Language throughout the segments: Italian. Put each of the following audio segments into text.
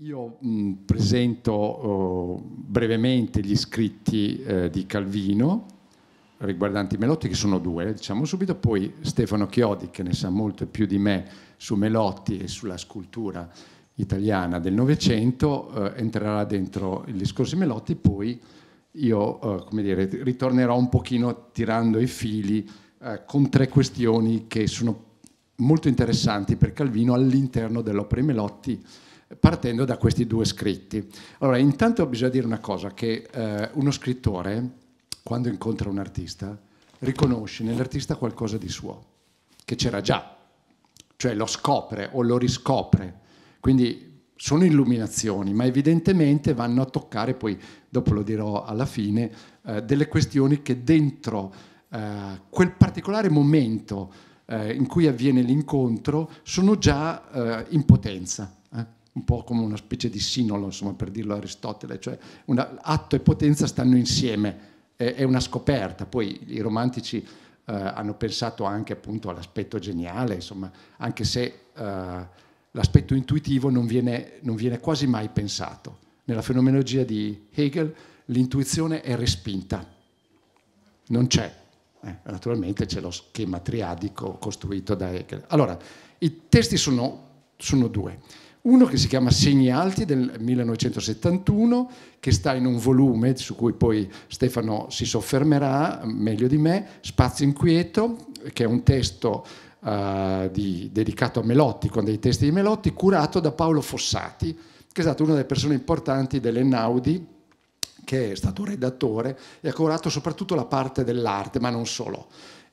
Io mh, mm, presento oh, brevemente gli scritti eh, di Calvino riguardanti Melotti, che sono due, diciamo subito, poi Stefano Chiodi, che ne sa molto più di me su Melotti e sulla scultura italiana del Novecento, eh, entrerà dentro il discorso di Melotti, poi io eh, come dire, ritornerò un pochino tirando i fili eh, con tre questioni che sono molto interessanti per Calvino all'interno dell'opera di Melotti partendo da questi due scritti. Allora, intanto bisogna dire una cosa, che eh, uno scrittore, quando incontra un artista, riconosce nell'artista qualcosa di suo, che c'era già, cioè lo scopre o lo riscopre. Quindi sono illuminazioni, ma evidentemente vanno a toccare, poi dopo lo dirò alla fine, eh, delle questioni che dentro eh, quel particolare momento eh, in cui avviene l'incontro sono già eh, in potenza un po' come una specie di sinolo, insomma, per dirlo Aristotele, cioè una, atto e potenza stanno insieme, è, è una scoperta. Poi i romantici eh, hanno pensato anche appunto all'aspetto geniale, insomma, anche se eh, l'aspetto intuitivo non viene, non viene quasi mai pensato. Nella fenomenologia di Hegel l'intuizione è respinta, non c'è, eh, naturalmente c'è lo schema triadico costruito da Hegel. Allora, i testi sono, sono due uno che si chiama Segni Alti del 1971, che sta in un volume su cui poi Stefano si soffermerà meglio di me, Spazio Inquieto, che è un testo uh, di, dedicato a Melotti, con dei testi di Melotti, curato da Paolo Fossati, che è stato una delle persone importanti dell'Enaudi, che è stato redattore e ha curato soprattutto la parte dell'arte, ma non solo.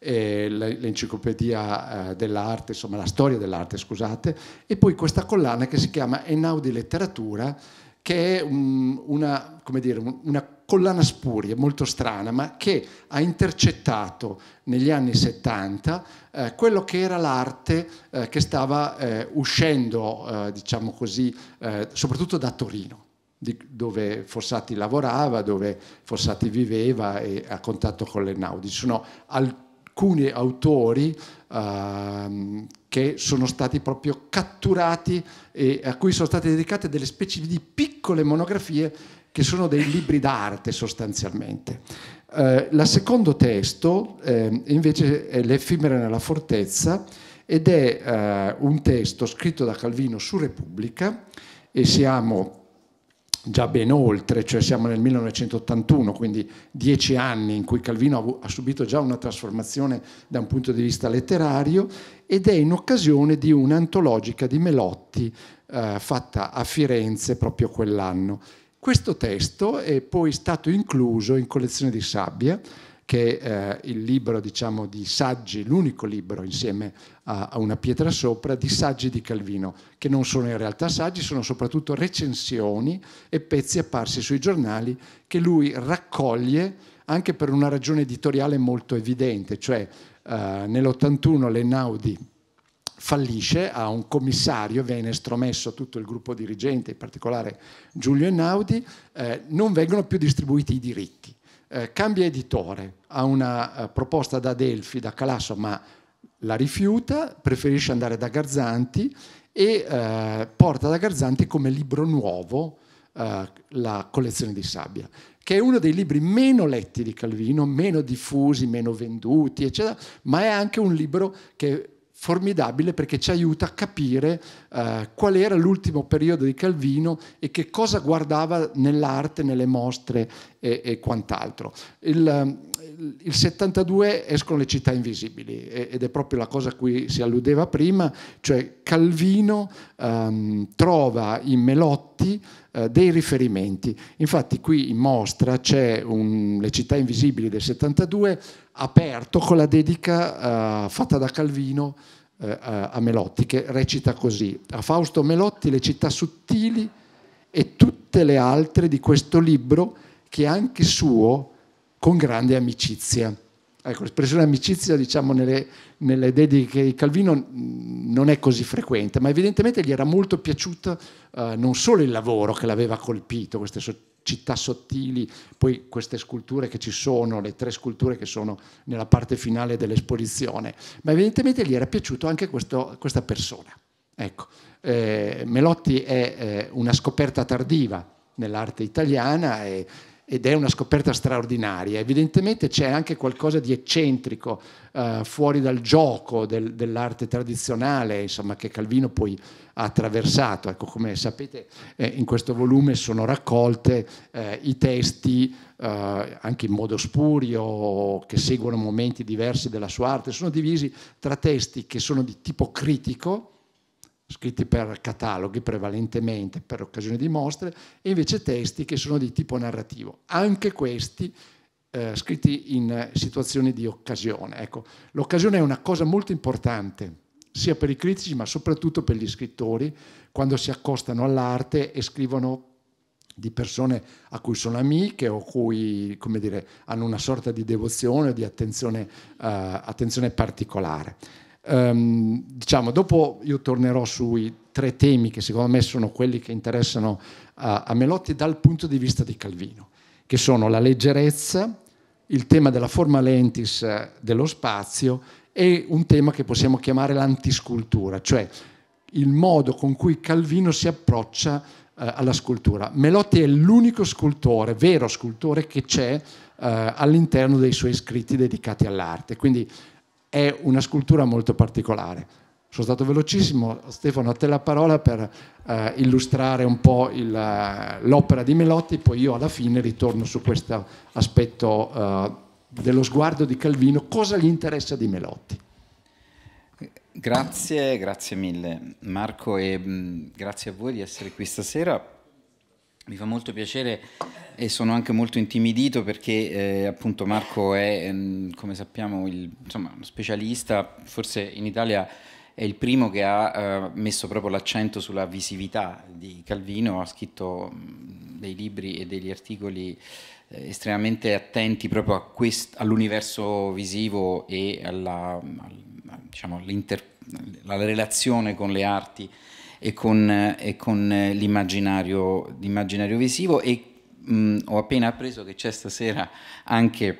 Eh, l'enciclopedia eh, dell'arte, insomma la storia dell'arte, scusate, e poi questa collana che si chiama Enaudi Letteratura, che è una, dire, una collana spuria molto strana, ma che ha intercettato negli anni 70 eh, quello che era l'arte eh, che stava eh, uscendo, eh, diciamo così, soprattutto da Torino dove Fossati lavorava, dove Fossati viveva e a contatto con le Naudi. Sono al, alcuni autori ehm, che sono stati proprio catturati e a cui sono state dedicate delle specie di piccole monografie che sono dei libri d'arte sostanzialmente. Eh, la secondo testo eh, invece è L'effimera nella fortezza ed è eh, un testo scritto da Calvino su Repubblica e siamo già ben oltre, cioè siamo nel 1981, quindi dieci anni in cui Calvino ha subito già una trasformazione da un punto di vista letterario ed è in occasione di un'antologica di Melotti eh, fatta a Firenze proprio quell'anno. Questo testo è poi stato incluso in Collezione di Sabbia che è eh, il libro diciamo, di saggi, l'unico libro insieme a, a una pietra sopra, di saggi di Calvino, che non sono in realtà saggi, sono soprattutto recensioni e pezzi apparsi sui giornali che lui raccoglie anche per una ragione editoriale molto evidente, cioè eh, nell'81 l'Enaudi fallisce, ha un commissario, viene estromesso tutto il gruppo dirigente, in particolare Giulio Enaudi, eh, non vengono più distribuiti i diritti eh, cambia editore, ha una eh, proposta da Delfi, da Calasso, ma la rifiuta, preferisce andare da Garzanti e eh, porta da Garzanti come libro nuovo eh, la collezione di Sabbia, che è uno dei libri meno letti di Calvino, meno diffusi, meno venduti, eccetera, ma è anche un libro che formidabile perché ci aiuta a capire eh, qual era l'ultimo periodo di Calvino e che cosa guardava nell'arte, nelle mostre e, e quant'altro. Il, eh, il 72 escono le città invisibili ed è proprio la cosa a cui si alludeva prima, cioè Calvino ehm, trova in Melotti eh, dei riferimenti. Infatti qui in mostra c'è un, le città invisibili del 72 aperto con la dedica uh, fatta da Calvino uh, a Melotti, che recita così, a Fausto Melotti le città sottili e tutte le altre di questo libro che è anche suo con grande amicizia. Ecco, l'espressione amicizia, diciamo, nelle, nelle, dediche di Calvino non è così frequente, ma evidentemente gli era molto piaciuto eh, non solo il lavoro che l'aveva colpito, queste so- città sottili, poi queste sculture che ci sono, le tre sculture che sono nella parte finale dell'esposizione, ma evidentemente gli era piaciuto anche questo, questa persona. Ecco, eh, Melotti è eh, una scoperta tardiva nell'arte italiana e ed è una scoperta straordinaria. Evidentemente c'è anche qualcosa di eccentrico, eh, fuori dal gioco del, dell'arte tradizionale, insomma, che Calvino poi ha attraversato. Ecco, come sapete, eh, in questo volume sono raccolte eh, i testi, eh, anche in modo spurio, che seguono momenti diversi della sua arte. Sono divisi tra testi che sono di tipo critico, scritti per cataloghi prevalentemente per occasione di mostre, e invece testi che sono di tipo narrativo, anche questi eh, scritti in eh, situazioni di occasione. Ecco, l'occasione è una cosa molto importante, sia per i critici ma soprattutto per gli scrittori, quando si accostano all'arte e scrivono di persone a cui sono amiche o cui come dire, hanno una sorta di devozione o di attenzione, eh, attenzione particolare. Um, diciamo, dopo io tornerò sui tre temi che secondo me sono quelli che interessano a, a Melotti dal punto di vista di Calvino, che sono la leggerezza, il tema della forma lentis eh, dello spazio e un tema che possiamo chiamare l'antiscultura, cioè il modo con cui Calvino si approccia eh, alla scultura. Melotti è l'unico scultore, vero scultore, che c'è eh, all'interno dei suoi scritti dedicati all'arte, quindi è una scultura molto particolare. Sono stato velocissimo, Stefano a te la parola per eh, illustrare un po' il, eh, l'opera di Melotti, poi io alla fine ritorno su questo aspetto eh, dello sguardo di Calvino, cosa gli interessa di Melotti. Grazie, grazie mille Marco e mh, mm, grazie a voi di essere qui stasera mi fa molto piacere e sono anche molto intimidito perché eh, appunto Marco è, mm, come sappiamo, il, insomma, uno specialista, forse in Italia è il primo che ha eh, messo proprio l'accento sulla visività di Calvino, ha scritto mm, dei libri e degli articoli eh, estremamente attenti proprio all'universo visivo e alla, alla, diciamo, alla relazione con le arti e con, e con eh, l'immaginario, l'immaginario, visivo e mh, mm, ho appena appreso che c'è stasera anche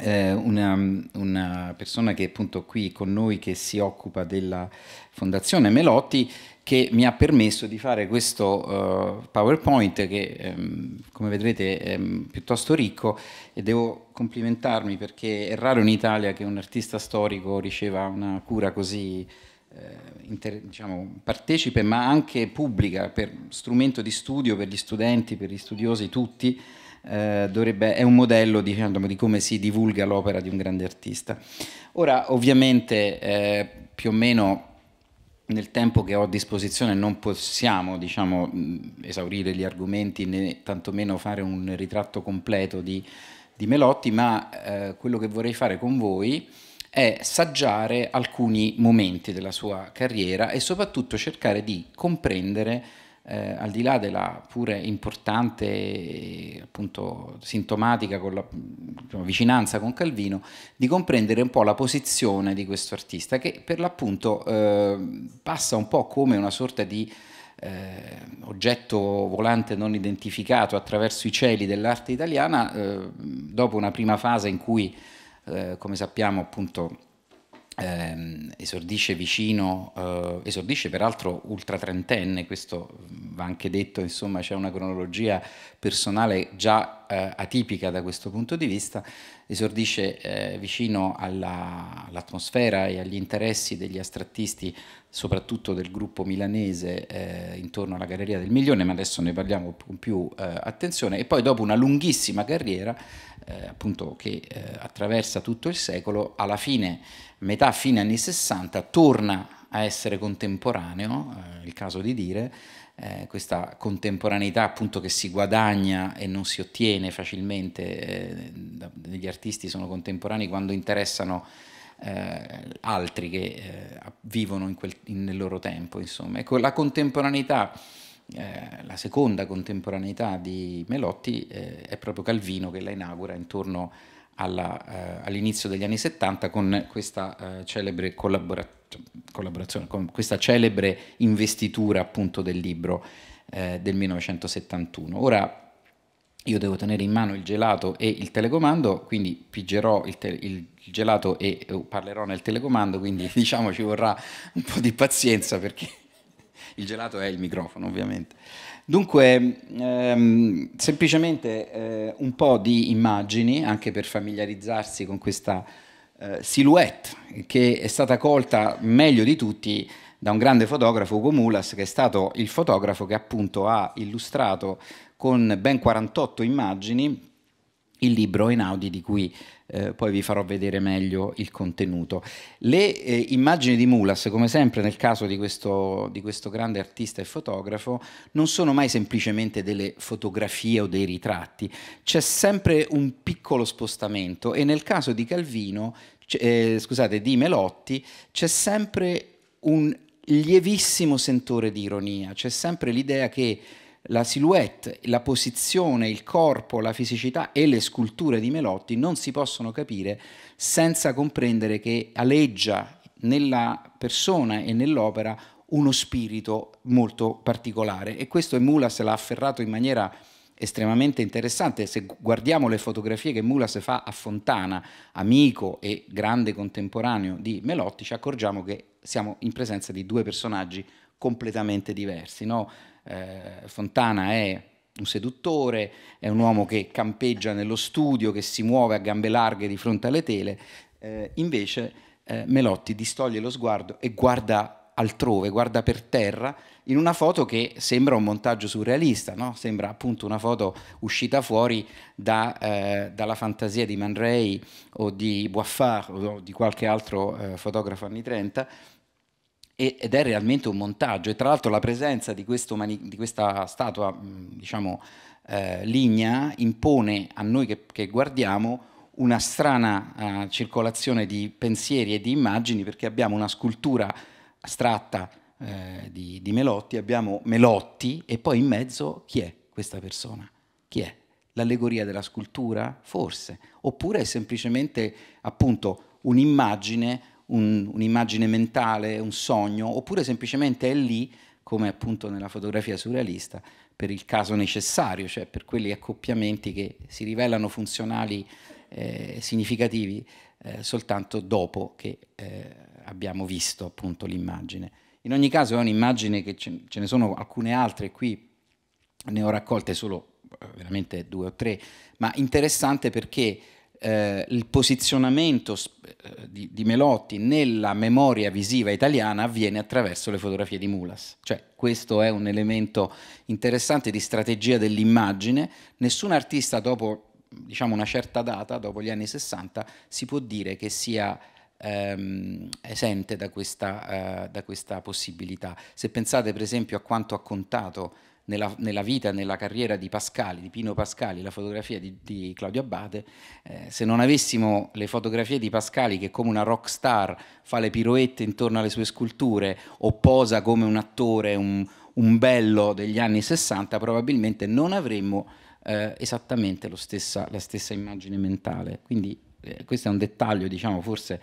eh, una, una, persona che è appunto qui con noi che si occupa della Fondazione Melotti che mi ha permesso di fare questo uh, PowerPoint che ehm, come vedrete è mm, piuttosto ricco e devo complimentarmi perché è raro in Italia che un artista storico riceva una cura così eh, inter, diciamo, partecipe ma anche pubblica, per strumento di studio per gli studenti, per gli studiosi tutti, eh, dovrebbe, è un modello diciamo, di come si divulga l'opera di un grande artista. Ora ovviamente eh, più o meno nel tempo che ho a disposizione non possiamo diciamo, mm, esaurire gli argomenti né tantomeno fare un ritratto completo di, di Melotti, ma eh, quello che vorrei fare con voi è saggiare alcuni momenti della sua carriera e soprattutto cercare di comprendere eh, al di là della pure importante appunto sintomatica con la, diciamo, vicinanza con Calvino, di comprendere un po' la posizione di questo artista che per l'appunto eh, passa un po' come una sorta di eh, oggetto volante non identificato attraverso i cieli dell'arte italiana eh, dopo una prima fase in cui eh, come sappiamo appunto ehm, esordisce vicino, eh, esordisce peraltro ultra trentenne, questo va anche detto, insomma c'è una cronologia personale già eh, atipica da questo punto di vista, esordisce eh, vicino all'atmosfera e agli interessi degli astrattisti, soprattutto del gruppo milanese eh, intorno alla Galleria del Milione, ma adesso ne parliamo con più eh, attenzione, e poi dopo una lunghissima carriera eh, appunto che eh, attraversa tutto il secolo, alla fine, metà fine anni 60, torna a essere contemporaneo, eh, il caso di dire, eh, questa contemporaneità appunto che si guadagna e non si ottiene facilmente, eh, gli artisti sono contemporanei quando interessano eh, altri che eh, vivono in quel, in, nel loro tempo, insomma. Ecco, la contemporaneità eh, la seconda contemporaneità di Melotti eh, è proprio Calvino che la inaugura intorno alla, eh, all'inizio degli anni 70 con questa eh, celebre collabora- collaborazione, con questa celebre investitura appunto del libro eh, del 1971. Ora io devo tenere in mano il gelato e il telecomando, quindi piggerò il, te- il gelato e parlerò nel telecomando, quindi diciamo ci vorrà un po' di pazienza perché il gelato è il microfono ovviamente. Dunque, ehm, semplicemente eh, un po' di immagini, anche per familiarizzarsi con questa eh, silhouette che è stata colta meglio di tutti da un grande fotografo, Ugo Mulas, che è stato il fotografo che appunto ha illustrato con ben 48 immagini il libro in Audi di cui eh, poi vi farò vedere meglio il contenuto. Le eh, immagini di Mulas, come sempre nel caso di questo, di questo, grande artista e fotografo, non sono mai semplicemente delle fotografie o dei ritratti, c'è sempre un piccolo spostamento e nel caso di Calvino, eh, scusate, di Melotti, c'è sempre un lievissimo sentore di ironia, c'è sempre l'idea che la silhouette, la posizione, il corpo, la fisicità e le sculture di Melotti non si possono capire senza comprendere che aleggia nella persona e nell'opera uno spirito molto particolare e questo Mulas l'ha afferrato in maniera estremamente interessante. Se guardiamo le fotografie che Mulas fa a Fontana, amico e grande contemporaneo di Melotti, ci accorgiamo che siamo in presenza di due personaggi completamente diversi. No? eh, Fontana è un seduttore, è un uomo che campeggia nello studio, che si muove a gambe larghe di fronte alle tele, eh, invece eh, Melotti distoglie lo sguardo e guarda altrove, guarda per terra, in una foto che sembra un montaggio surrealista, no? sembra appunto una foto uscita fuori da, eh, dalla fantasia di Man Ray o di Boiffard o di qualche altro eh, fotografo anni 30, ed è realmente un montaggio e tra l'altro la presenza di, mani- di questa statua diciamo eh, lignea impone a noi che, che guardiamo una strana eh, circolazione di pensieri e di immagini perché abbiamo una scultura astratta eh, di, di Melotti, abbiamo Melotti e poi in mezzo chi è questa persona? Chi è? L'allegoria della scultura? Forse. Oppure è semplicemente appunto un'immagine un, un'immagine mentale, un sogno, oppure semplicemente è lì, come appunto nella fotografia surrealista, per il caso necessario, cioè per quegli accoppiamenti che si rivelano funzionali eh, significativi eh, soltanto dopo che eh, abbiamo visto appunto l'immagine. In ogni caso è un'immagine che ce, ce ne sono alcune altre qui, ne ho raccolte solo eh, veramente due o tre, ma interessante perché eh, il posizionamento eh, di, di, Melotti nella memoria visiva italiana avviene attraverso le fotografie di Mulas. Cioè, questo è un elemento interessante di strategia dell'immagine. Nessun artista dopo diciamo, una certa data, dopo gli anni 60, si può dire che sia ehm, esente da questa, eh, da questa possibilità. Se pensate per esempio a quanto ha contato nella, nella, vita, nella carriera di Pascali, di Pino Pascali, la fotografia di, di Claudio Abbate, eh, se non avessimo le fotografie di Pascali che come una rock star fa le piroette intorno alle sue sculture o posa come un attore, un, un bello degli anni 60, probabilmente non avremmo eh, esattamente stessa, la stessa immagine mentale. Quindi eh, questo è un dettaglio, diciamo, forse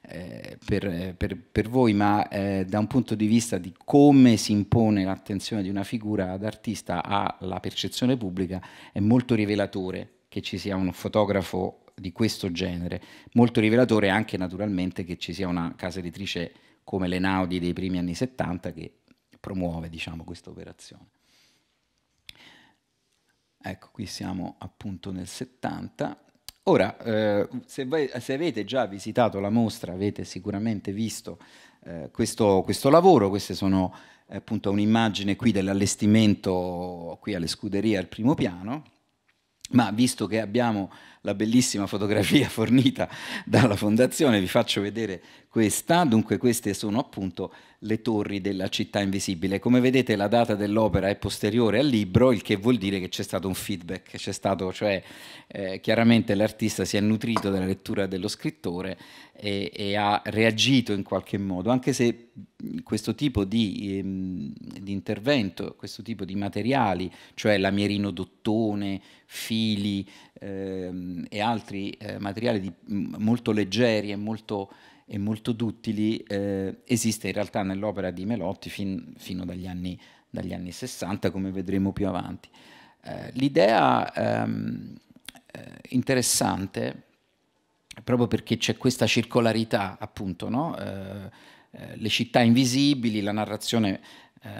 eh, per, per, per, voi, ma eh, da un punto di vista di come si impone l'attenzione di una figura ad artista alla percezione pubblica, è molto rivelatore che ci sia un fotografo di questo genere, molto rivelatore anche naturalmente che ci sia una casa editrice come le Naudi dei primi anni 70 che promuove diciamo, questa operazione. Ecco, qui siamo appunto nel 70. Ora, eh, se, voi, se, avete già visitato la mostra, avete sicuramente visto eh, questo, questo, lavoro, queste sono eh, appunto un'immagine qui dell'allestimento qui alle scuderie al primo piano, ma visto che abbiamo la bellissima fotografia fornita dalla fondazione, vi faccio vedere questa, dunque queste sono appunto le torri della città invisibile. Come vedete la data dell'opera è posteriore al libro, il che vuol dire che c'è stato un feedback, c'è stato, cioè eh, chiaramente l'artista si è nutrito della lettura dello scrittore e, e, ha reagito in qualche modo, anche se questo tipo di, ehm, di intervento, questo tipo di materiali, cioè lamierino dottone, fili, ehm, e altri eh, materiali di, mm, molto leggeri e molto, e molto duttili eh, esiste in realtà nell'opera di Melotti fin, fino dagli anni, dagli anni, 60, come vedremo più avanti. Eh, l'idea ehm, eh, interessante, proprio perché c'è questa circolarità, appunto, no? Eh, eh, le città invisibili, la narrazione,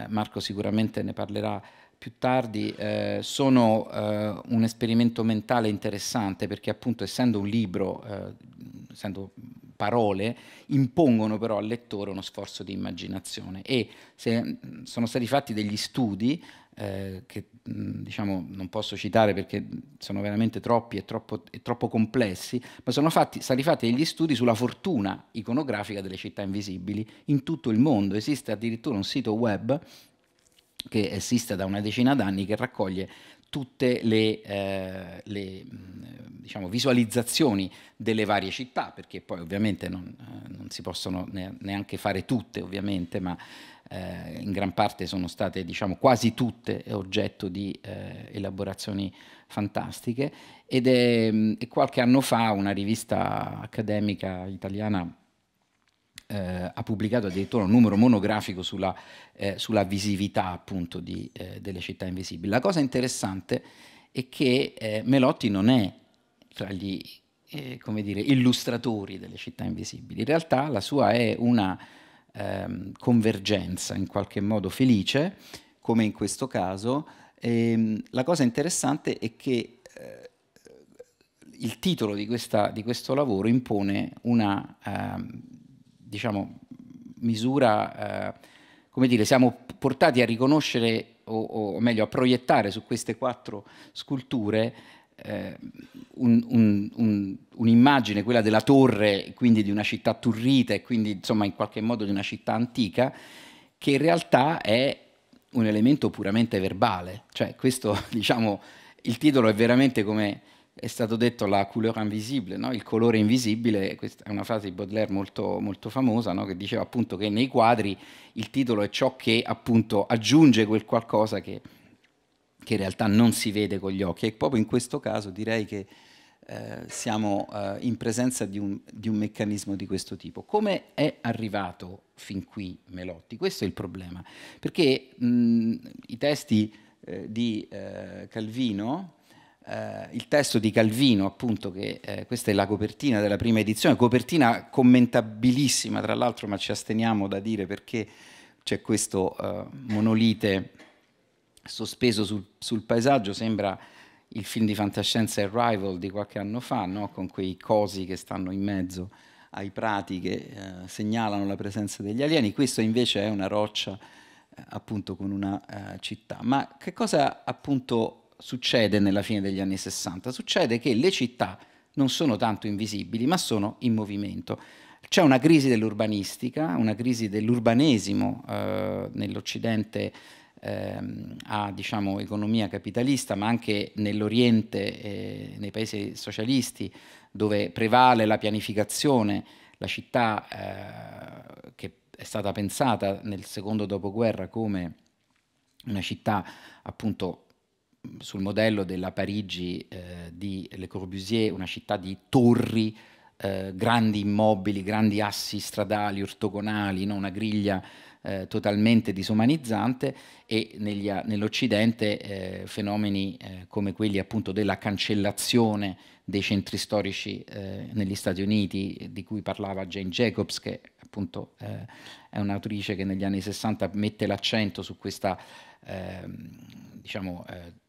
Marco sicuramente ne parlerà più tardi eh, sono eh, un esperimento mentale interessante perché appunto essendo un libro, eh, essendo parole, impongono però al lettore uno sforzo di immaginazione e se, mm, sono stati fatti degli studi eh, che mm, diciamo, non posso citare perché sono veramente troppi e troppo, e troppo complessi, ma sono fatti, stati fatti degli studi sulla fortuna iconografica delle città invisibili in tutto il mondo. Esiste addirittura un sito web che esiste da una decina d'anni, che raccoglie tutte le, eh, le mm, diciamo, visualizzazioni delle varie città, perché poi ovviamente non, eh, non si possono neanche fare tutte, ovviamente, ma eh, in gran parte sono state diciamo, quasi tutte oggetto di eh, elaborazioni fantastiche. Ed è, mm, qualche anno fa una rivista accademica italiana eh, ha pubblicato addirittura un numero monografico sulla, eh, sulla visività appunto di, eh, delle città invisibili. La cosa interessante è che eh, Melotti non è tra gli eh, dire, illustratori delle città invisibili, in realtà la sua è una ehm, convergenza in qualche modo felice, come in questo caso. Ehm, la cosa interessante è che eh, il titolo di, questa, di, questo lavoro impone una eh, diciamo, misura, eh, come dire, siamo portati a riconoscere, o, o, meglio, a proiettare su queste quattro sculture eh, un'immagine, un, un, un quella della torre, quindi di una città turrita e quindi insomma in qualche modo di una città antica, che in realtà è un elemento puramente verbale. Cioè questo, diciamo, il titolo è veramente come è stato detto la couleur invisibile, no? il colore invisibile, questa è una frase di Baudelaire molto, molto famosa, no? che diceva appunto che nei quadri il titolo è ciò che appunto aggiunge quel qualcosa che, che in realtà non si vede con gli occhi. E proprio in questo caso direi che eh, siamo eh, in presenza di un, di un meccanismo di questo tipo. Come è arrivato fin qui Melotti? Questo è il problema, perché mh, i testi eh, di eh, Calvino eh, il testo di Calvino, appunto, che eh, questa è la copertina della prima edizione, copertina commentabilissima, tra l'altro, ma ci asteniamo da dire perché c'è questo eh, monolite sospeso sul, sul, paesaggio, sembra il film di fantascienza Arrival di qualche anno fa, no? con quei cosi che stanno in mezzo ai prati che eh, segnalano la presenza degli alieni, questo invece è una roccia eh, appunto con una eh, città. Ma che cosa appunto succede nella fine degli anni 60? Succede che le città non sono tanto invisibili, ma sono in movimento. C'è una crisi dell'urbanistica, una crisi dell'urbanesimo eh, nell'Occidente eh, a diciamo, economia capitalista, ma anche nell'Oriente, eh, nei paesi socialisti, dove prevale la pianificazione, la città eh, che è stata pensata nel secondo dopoguerra come una città appunto sul modello della Parigi eh, di Le Corbusier, una città di torri, eh, grandi immobili, grandi assi stradali, ortogonali, no? una griglia eh, totalmente disumanizzante e nell'Occidente eh, fenomeni eh, come quelli appunto della cancellazione dei centri storici eh, negli Stati Uniti di cui parlava Jane Jacobs che appunto è un'autrice che negli anni 60 mette l'accento su questa ehm, diciamo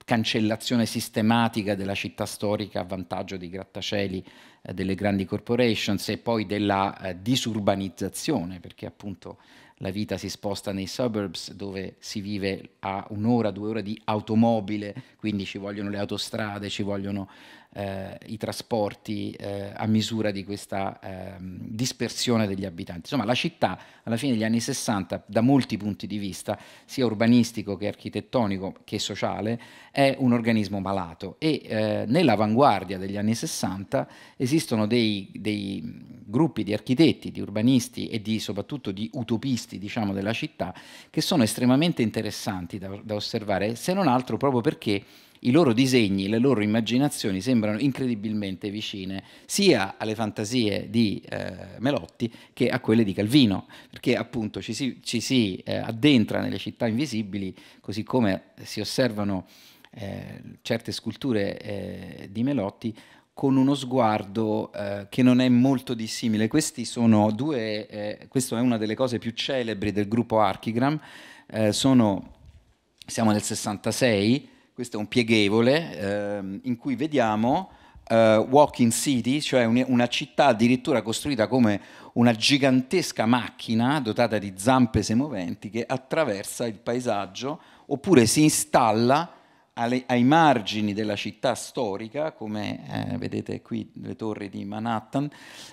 cancellazione sistematica della città storica a vantaggio dei grattacieli eh, delle grandi corporations e poi della eh, disurbanizzazione, perché appunto la vita si sposta nei suburbs dove si vive a un'ora, due ore di automobile, quindi ci vogliono le autostrade, ci vogliono eh, i trasporti eh, a misura di questa ehm, dispersione degli abitanti. Insomma, la città alla fine degli anni 60, da molti punti di vista, sia urbanistico che architettonico che sociale, è un organismo malato e eh, nell'avanguardia degli anni 60 esistono dei, dei gruppi di architetti, di urbanisti e di, soprattutto di utopisti diciamo, della città che sono estremamente interessanti da, da osservare, se non altro proprio perché i loro disegni, le loro immaginazioni sembrano incredibilmente vicine sia alle fantasie di eh, Melotti che a quelle di Calvino, perché appunto ci si, ci si eh, addentra nelle città invisibili, così come si osservano eh, certe sculture eh, di Melotti con uno sguardo eh, che non è molto dissimile. Questi sono Due, eh, questa è una delle cose più celebri del gruppo Archigram. Eh, sono, siamo nel 66, questo è un pieghevole ehm, in cui vediamo eh, Walking City, cioè un, una città addirittura costruita come una gigantesca macchina dotata di zampe semoventi che attraversa il paesaggio oppure si installa alle, ai margini della città storica, come eh, vedete qui le torri di Manhattan,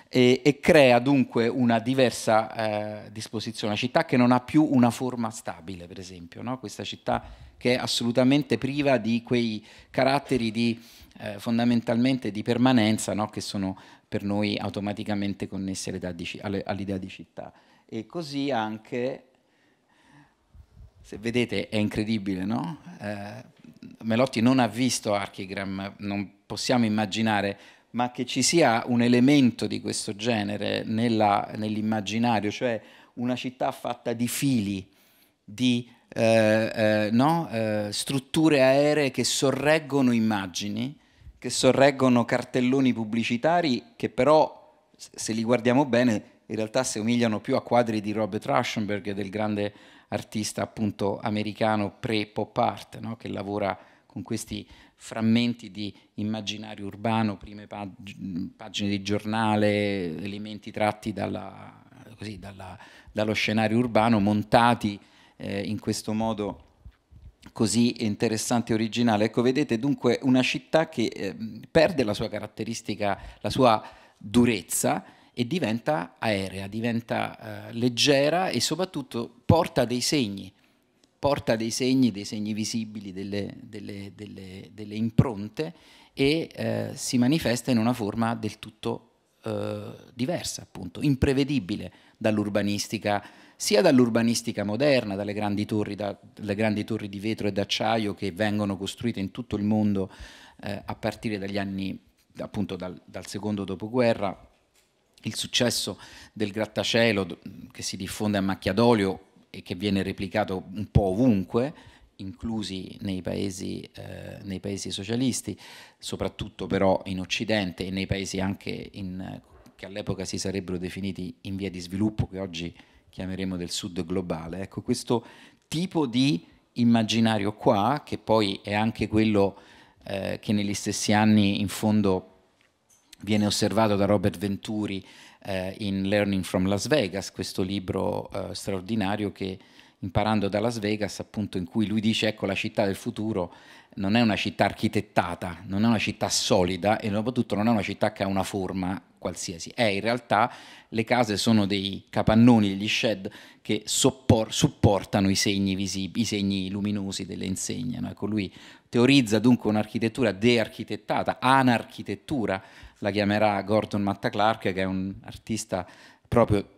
e, e crea dunque una diversa eh, disposizione, una città che non ha più una forma stabile, per esempio, no? questa città che è assolutamente priva di quei caratteri di, eh, fondamentalmente di permanenza no? che sono per noi automaticamente connessi all'idea di città. E così anche, se vedete, è incredibile, no? Eh, Melotti non ha visto Archigram, non possiamo immaginare, ma che ci sia un elemento di questo genere nell'immaginario, cioè una città fatta di fili, di eh, eh, no? eh, strutture aeree che sorreggono immagini, che sorreggono cartelloni pubblicitari che però, se li guardiamo bene, in realtà si somigliano più a quadri di Robert Rauschenberg, del grande artista appunto americano pre-pop art, no? che lavora con questi frammenti di immaginario urbano, prime pag- pagine di giornale, elementi tratti dalla, così, dalla, dallo scenario urbano, montati eh, in questo modo così interessante e originale. Ecco, vedete dunque una città che eh, perde la sua caratteristica, la sua durezza e diventa aerea, diventa eh, leggera e soprattutto porta dei segni, porta dei segni, dei segni visibili, delle, delle, delle, delle impronte e eh, si manifesta in una forma del tutto eh, diversa, appunto, imprevedibile dall'urbanistica sia dall'urbanistica moderna, dalle grandi, torri, da, dalle grandi torri, di vetro e d'acciaio che vengono costruite in tutto il mondo eh, a partire dagli anni, appunto dal, dal secondo dopoguerra, il successo del grattacielo che si diffonde a macchia d'olio e che viene replicato un po' ovunque, inclusi nei paesi, eh, nei paesi, socialisti, soprattutto però in Occidente e nei paesi anche in, che all'epoca si sarebbero definiti in via di sviluppo, che oggi chiameremo del sud globale. Ecco, questo tipo di immaginario qua, che poi è anche quello eh, che negli stessi anni in fondo viene osservato da Robert Venturi eh, in Learning from Las Vegas, questo libro eh, straordinario che imparando da Las Vegas, appunto in cui lui dice ecco la città del futuro non è una città architettata, non è una città solida e soprattutto non è una città che ha una forma qualsiasi. Eh, in realtà le case sono dei capannoni, degli shed che soppor- supportano i segni, visib- i segni luminosi delle insegne. No? Ecco, lui teorizza dunque un'architettura dearchitettata, anarchitettura, la chiamerà Gordon Matta Clark, che è un artista proprio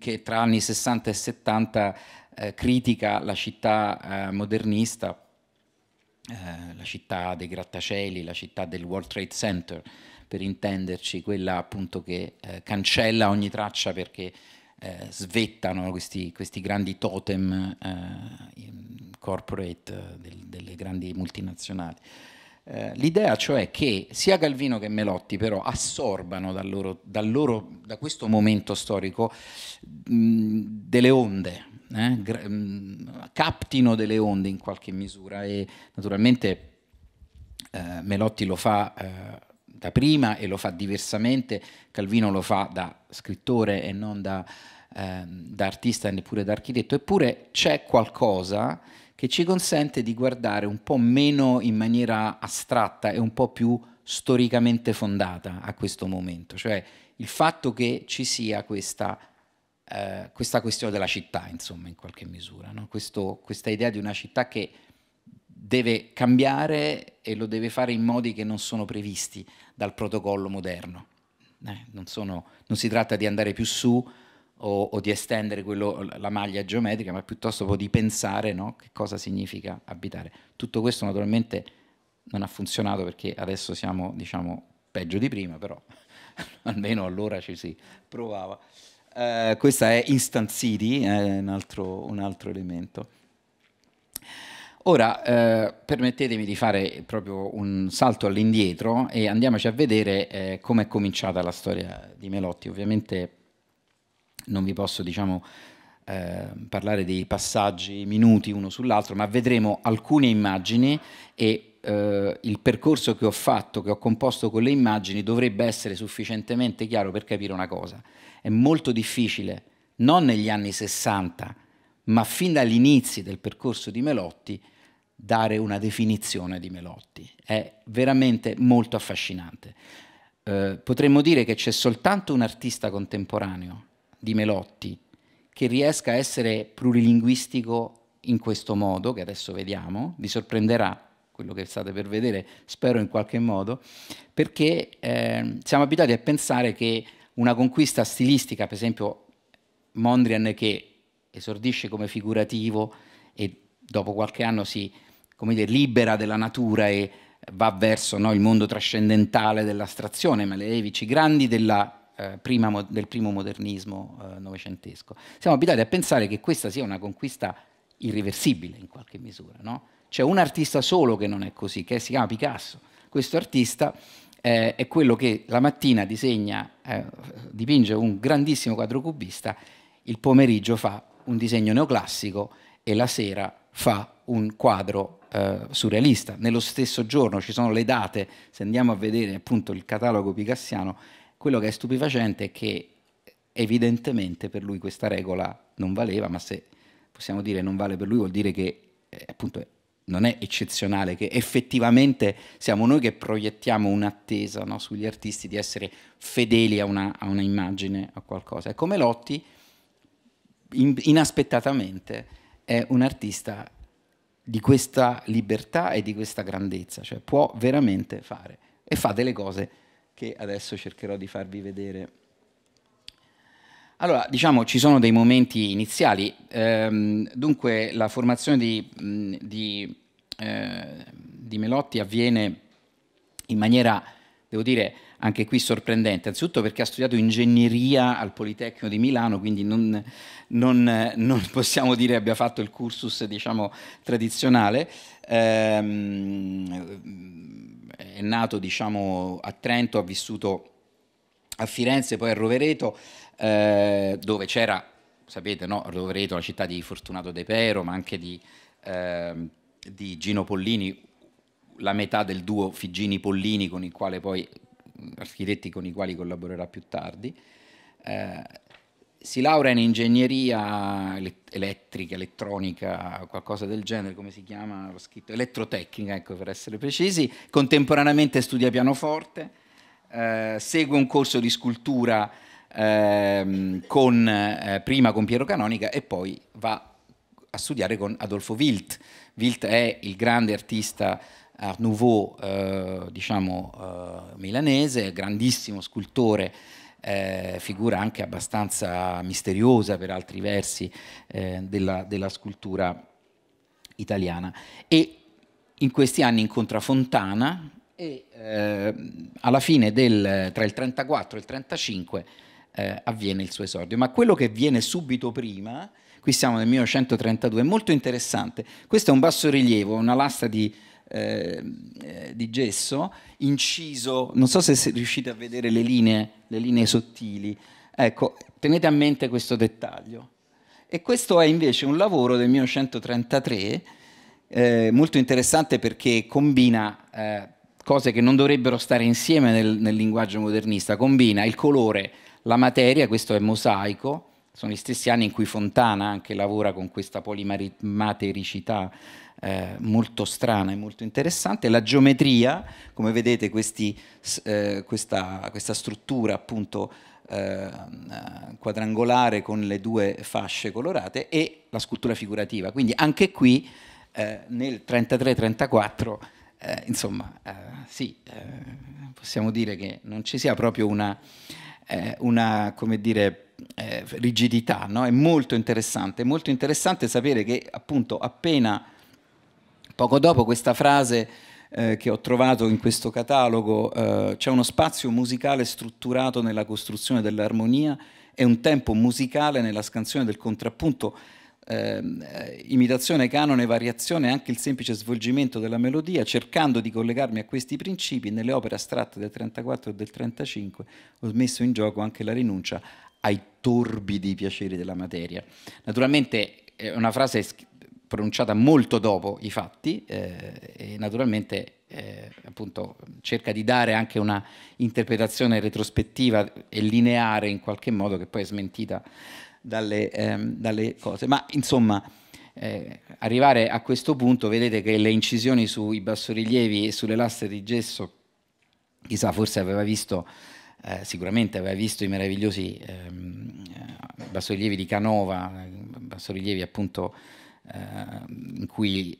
che tra anni 60 e 70 eh, critica la città eh, modernista, eh, la città dei grattacieli, la città del World Trade Center per intenderci, quella appunto che eh, cancella ogni traccia perché eh, svettano questi, questi, grandi totem eh, corporate eh, del, delle grandi multinazionali. Eh, l'idea cioè è che sia Calvino che Melotti però assorbano dal loro, dal loro, da questo momento storico mh, delle onde, eh, mh, captino delle onde in qualche misura e naturalmente eh, Melotti lo fa eh, da prima e lo fa diversamente, Calvino lo fa da scrittore e non da, eh, da artista e neppure da architetto, eppure c'è qualcosa che ci consente di guardare un po' meno in maniera astratta e un po' più storicamente fondata a questo momento, cioè il fatto che ci sia questa, eh, questa questione della città, insomma, in qualche misura, no? questo, questa idea di una città che deve cambiare e lo deve fare in modi che non sono previsti dal protocollo moderno. Eh, non, sono, non, si tratta di andare più su o, o di estendere quello, la maglia geometrica, ma piuttosto di pensare no, che cosa significa abitare. Tutto questo naturalmente non ha funzionato perché adesso siamo diciamo, peggio di prima, però almeno allora ci si provava. Eh, questa è Instant City, è eh, un altro, un altro elemento. Ora eh, permettetemi di fare proprio un salto all'indietro e andiamoci a vedere eh, come è cominciata la storia di Melotti. Ovviamente non vi posso diciamo, eh, parlare dei passaggi minuti uno sull'altro, ma vedremo alcune immagini e eh, il percorso che ho fatto, che ho composto con le immagini, dovrebbe essere sufficientemente chiaro per capire una cosa. È molto difficile, non negli anni 60, ma fin dagli inizi del percorso di Melotti, dare una definizione di Melotti. È veramente molto affascinante. Eh, potremmo dire che c'è soltanto un artista contemporaneo di Melotti che riesca a essere plurilinguistico in questo modo, che adesso vediamo, vi sorprenderà quello che state per vedere, spero in qualche modo, perché eh, siamo abituati a pensare che una conquista stilistica, per esempio Mondrian che esordisce come figurativo, dopo qualche anno si dire, libera della natura e va verso no, il mondo trascendentale dell'astrazione, Malevich, grandi della, eh, prima, del primo modernismo eh, novecentesco. Siamo abituati a pensare che questa sia una conquista irreversibile in qualche misura. No? C'è un artista solo che non è così, che si chiama Picasso. Questo artista eh, è quello che la mattina disegna, eh, dipinge un grandissimo quadro cubista, il pomeriggio fa un disegno neoclassico e la sera fa un quadro eh, surrealista. Nello stesso giorno ci sono le date, se andiamo a vedere appunto il catalogo picassiano, quello che è stupefacente è che evidentemente per lui questa regola non valeva, ma se possiamo dire non vale per lui vuol dire che eh, appunto non è eccezionale, che effettivamente siamo noi che proiettiamo un'attesa no, sugli artisti di essere fedeli a una, a una immagine, a qualcosa. E come Lotti, in, inaspettatamente, è un artista di questa libertà e di questa grandezza, cioè può veramente fare e fa delle cose che adesso cercherò di farvi vedere. Allora, diciamo, ci sono dei momenti iniziali, ehm, dunque la formazione di, di, eh, di Melotti avviene in maniera, devo dire, anche qui sorprendente, anzitutto perché ha studiato ingegneria al Politecnico di Milano, quindi non, non, non possiamo dire abbia fatto il cursus diciamo, tradizionale. Ehm, è nato diciamo, a Trento, ha vissuto a Firenze, poi a Rovereto, eh, dove c'era, sapete, no? Rovereto, la città di Fortunato De Pero, ma anche di, eh, di Gino Pollini, la metà del duo Figgini-Pollini con il quale poi architetti con i quali collaborerà più tardi. Eh, si laurea in ingegneria elettrica, elettronica, qualcosa del genere, come si chiama? L'ho scritto elettrotecnica, ecco per essere precisi. Contemporaneamente studia pianoforte, eh, segue un corso di scultura eh, con, eh, prima con Piero Canonica e poi va a studiare con Adolfo Wilt. Wilt è il grande artista Art Nouveau eh, diciamo, eh, milanese, grandissimo scultore, eh, figura anche abbastanza misteriosa per altri versi eh, della, della, scultura italiana. E in questi anni incontra Fontana e eh, alla fine del, tra il 34 e il 35 eh, avviene il suo esordio. Ma quello che viene subito prima, qui siamo nel 1932, è molto interessante. Questo è un bassorilievo, una lastra di eh, eh, di gesso, inciso, non so se riuscite a vedere le linee, le linee sottili, ecco, tenete a mente questo dettaglio. E questo è invece un lavoro del 1933, eh, molto interessante perché combina eh, cose che non dovrebbero stare insieme nel, nel linguaggio modernista, combina il colore, la materia, questo è mosaico, sono gli stessi anni in cui Fontana anche lavora con questa polimatericità eh, molto strana e molto interessante. La geometria, come vedete questi, eh, questa, questa, struttura appunto eh, eh, quadrangolare con le due fasce colorate e la scultura figurativa. Quindi anche qui eh, nel 33-34 eh, insomma sì, possiamo dire che non ci sia proprio una, una come dire, eh, rigidità, no? è molto interessante, è molto interessante sapere che appunto appena Poco dopo questa frase eh, che ho trovato in questo catalogo, eh, c'è uno spazio musicale strutturato nella costruzione dell'armonia e un tempo musicale nella scansione del contrappunto, ehm, eh, imitazione, canone, variazione e anche il semplice svolgimento della melodia, cercando di collegarmi a questi principi nelle opere astratte del 34 e del 35 ho messo in gioco anche la rinuncia ai torbidi piaceri della materia. Naturalmente eh, è una frase pronunciata molto dopo i fatti eh, e naturalmente eh, appunto, cerca di dare anche una interpretazione retrospettiva e lineare in qualche modo che poi è smentita dalle, ehm, dalle cose. Ma insomma, eh, arrivare a questo punto vedete che le incisioni sui bassorilievi e sulle lastre di gesso, chissà, forse aveva visto... Eh, sicuramente aveva visto i meravigliosi ehm, bassorilievi di Canova, bassorilievi appunto Ehm, in cui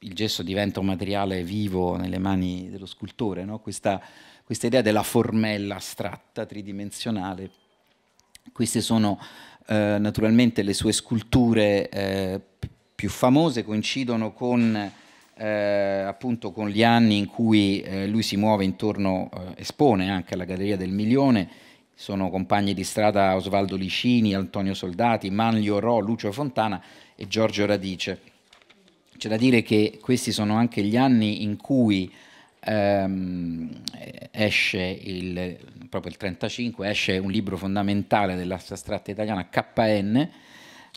il gesso diventa un materiale vivo nelle mani dello scultore, no? questa, questa, idea della formella astratta, tridimensionale. Queste sono eh, naturalmente le sue sculture eh, più famose, coincidono con, eh, con, gli anni in cui eh, lui si muove intorno, eh, espone anche alla Galleria del Milione, sono compagni di strada Osvaldo Licini, Antonio Soldati, Manlio Rò, Lucio Fontana, e Giorgio Radice. C'è da dire che questi sono anche gli anni in cui ehm, esce il, proprio il 35, esce un libro fondamentale dell'astratta italiana, KN,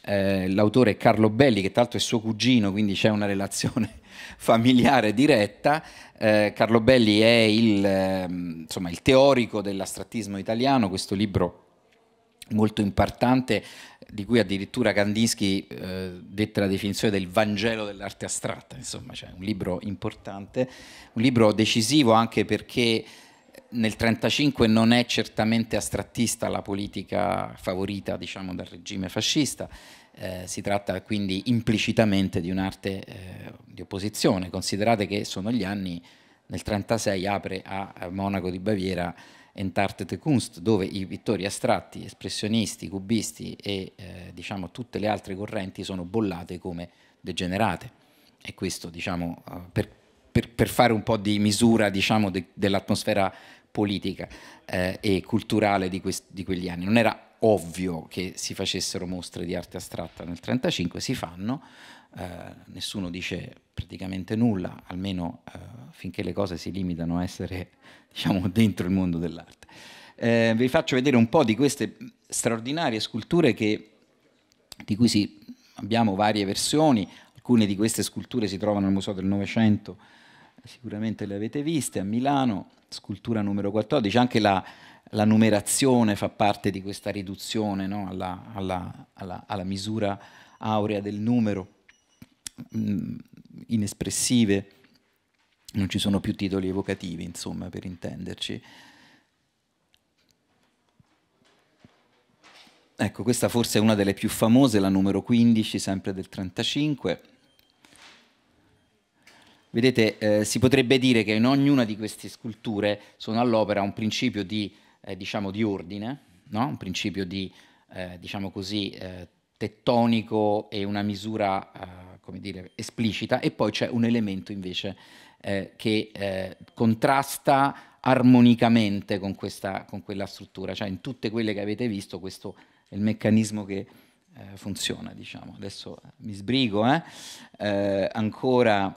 eh, l'autore è Carlo Belli, che tra l'altro è suo cugino, quindi c'è una relazione familiare diretta. Eh, Carlo Belli è il, eh, insomma, il teorico dell'astrattismo italiano, questo libro molto importante di cui addirittura Kandinsky eh, dette la definizione del Vangelo dell'arte astratta, insomma, cioè un libro importante, un libro decisivo anche perché nel 1935 non è certamente astrattista la politica favorita diciamo, dal regime fascista, eh, si tratta quindi implicitamente di un'arte eh, di opposizione, considerate che sono gli anni, nel 1936 apre a, a Monaco di Baviera Entartete Kunst, dove i pittori astratti, espressionisti, cubisti e eh, diciamo, tutte le altre correnti sono bollate come degenerate. E questo diciamo, eh, per, per, per, fare un po' di misura diciamo, de, dell'atmosfera politica eh, e culturale di, quest, di quegli anni. Non era ovvio che si facessero mostre di arte astratta nel 1935, si fanno, eh, nessuno dice praticamente nulla, almeno eh, finché le cose si limitano a essere diciamo, dentro il mondo dell'arte. Eh, vi faccio vedere un po' di queste straordinarie sculture che, di cui si, abbiamo varie versioni, alcune di queste sculture si trovano al Museo del Novecento, sicuramente le avete viste, a Milano, scultura numero 14, anche la, la numerazione fa parte di questa riduzione no? alla, alla, alla, alla, misura aurea del numero, mh, mm, inespressive, non ci sono più titoli evocativi, insomma, per intenderci. Ecco, questa forse è una delle più famose, la numero 15, sempre del 35. Vedete, eh, si potrebbe dire che in ognuna di queste sculture sono all'opera un principio di eh, diciamo di ordine, no? un principio di, eh, diciamo così, eh, tettonico e una misura, eh, come dire, esplicita, e poi c'è un elemento invece eh, che eh, contrasta armonicamente con, questa, con quella struttura, cioè in tutte quelle che avete visto questo è il meccanismo che funziona, diciamo. Adesso mi sbrigo, ancora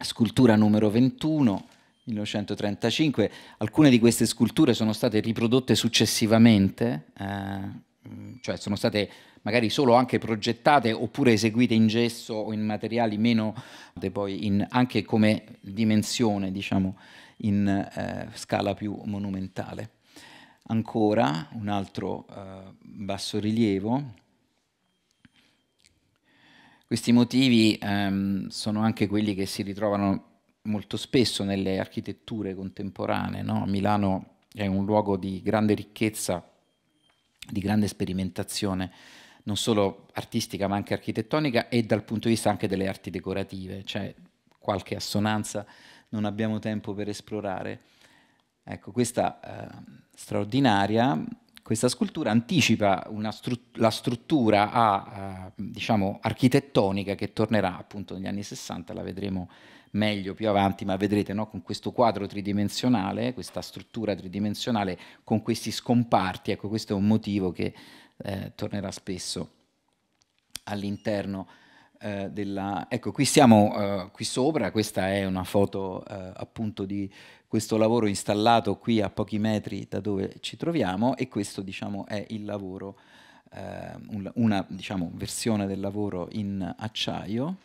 scultura numero 21, 1935. Alcune di queste sculture sono state riprodotte successivamente, eh, mm, cioè sono state magari solo anche progettate oppure eseguite in gesso o in materiali meno, poi in, anche come dimensione, diciamo, in eh, scala più monumentale. Ancora un altro eh, bassorilievo. Questi motivi ehm, sono anche quelli che si ritrovano molto spesso nelle architetture contemporanee. No? Milano è un luogo di grande ricchezza, di grande sperimentazione, non solo artistica ma anche architettonica e dal punto di vista anche delle arti decorative, C'è cioè qualche assonanza non abbiamo tempo per esplorare. Ecco, questa eh, straordinaria, questa scultura anticipa stru la struttura a, eh, diciamo, architettonica che tornerà appunto negli anni 60, la vedremo meglio più avanti, ma vedrete no, con questo quadro tridimensionale, questa struttura tridimensionale, con questi scomparti, ecco questo è un motivo che eh, tornerà spesso all'interno eh, della... Ecco, qui siamo eh, qui sopra, questa è una foto eh, appunto di questo lavoro installato qui a pochi metri da dove ci troviamo e questo diciamo è il lavoro eh, una diciamo, versione del lavoro in acciaio,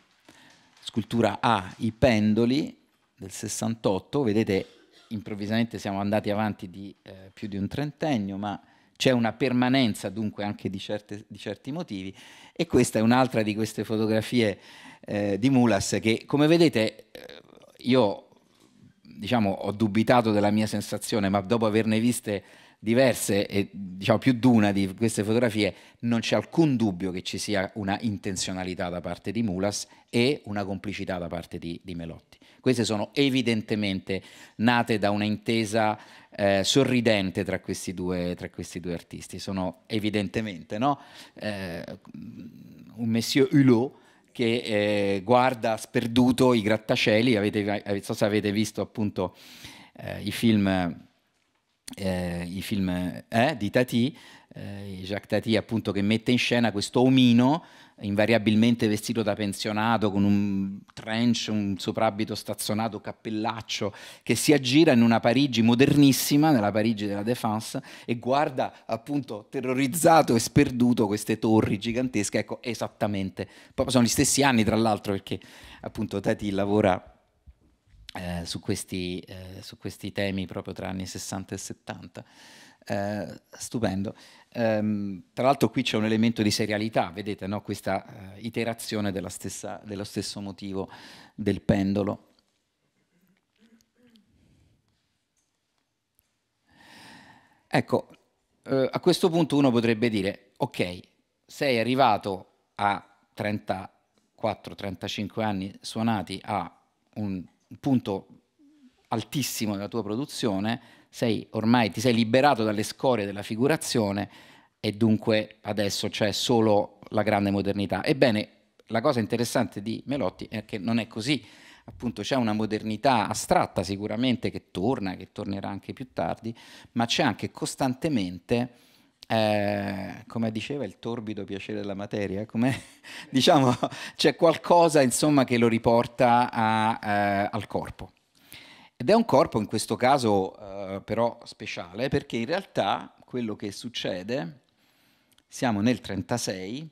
scultura A, i pendoli del 68, vedete improvvisamente siamo andati avanti di eh, più di un trentennio, ma c'è una permanenza dunque anche di, certe, di, certi motivi e questa è un'altra di queste fotografie eh, di Mulas che come vedete eh, io diciamo ho dubitato della mia sensazione ma dopo averne viste diverse e diciamo più d'una di queste fotografie, non c'è alcun dubbio che ci sia una intenzionalità da parte di Mulas e una complicità da parte di, di Melotti. Queste sono evidentemente nate da una intesa eh, sorridente tra questi, due, tra questi, due, artisti. Sono evidentemente no? eh, un Monsieur Hulot che eh, guarda sperduto i grattacieli, avete, so se avete visto appunto eh, i film eh, i film eh, di Tati, eh, Jacques Tati appunto che mette in scena questo omino invariabilmente vestito da pensionato con un trench, un soprabito stazionato, cappellaccio che si aggira in una Parigi modernissima, nella Parigi della Défense e guarda appunto terrorizzato e sperduto queste torri gigantesche, ecco esattamente, proprio sono gli stessi anni tra l'altro perché appunto Tati lavora eh, su, questi, eh, su, questi, temi proprio tra anni 60 e 70. Eh, stupendo. Um, tra l'altro qui c'è un elemento di serialità, vedete no? questa uh, iterazione stessa, dello stesso motivo del pendolo. Ecco, uh, a questo punto uno potrebbe dire, ok, sei arrivato a 34-35 anni suonati a un punto altissimo della tua produzione, sei, ormai ti sei liberato dalle scorie della figurazione e dunque adesso c'è solo la grande modernità. Ebbene, la cosa interessante di Melotti è che non è così, appunto c'è una modernità astratta sicuramente che torna, che tornerà anche più tardi, ma c'è anche costantemente eh, come diceva, il torbido piacere della materia, come diciamo, c'è qualcosa insomma, che lo riporta a, eh, al corpo. Ed è un corpo in questo caso eh, però speciale perché in realtà quello che succede, siamo nel 1936,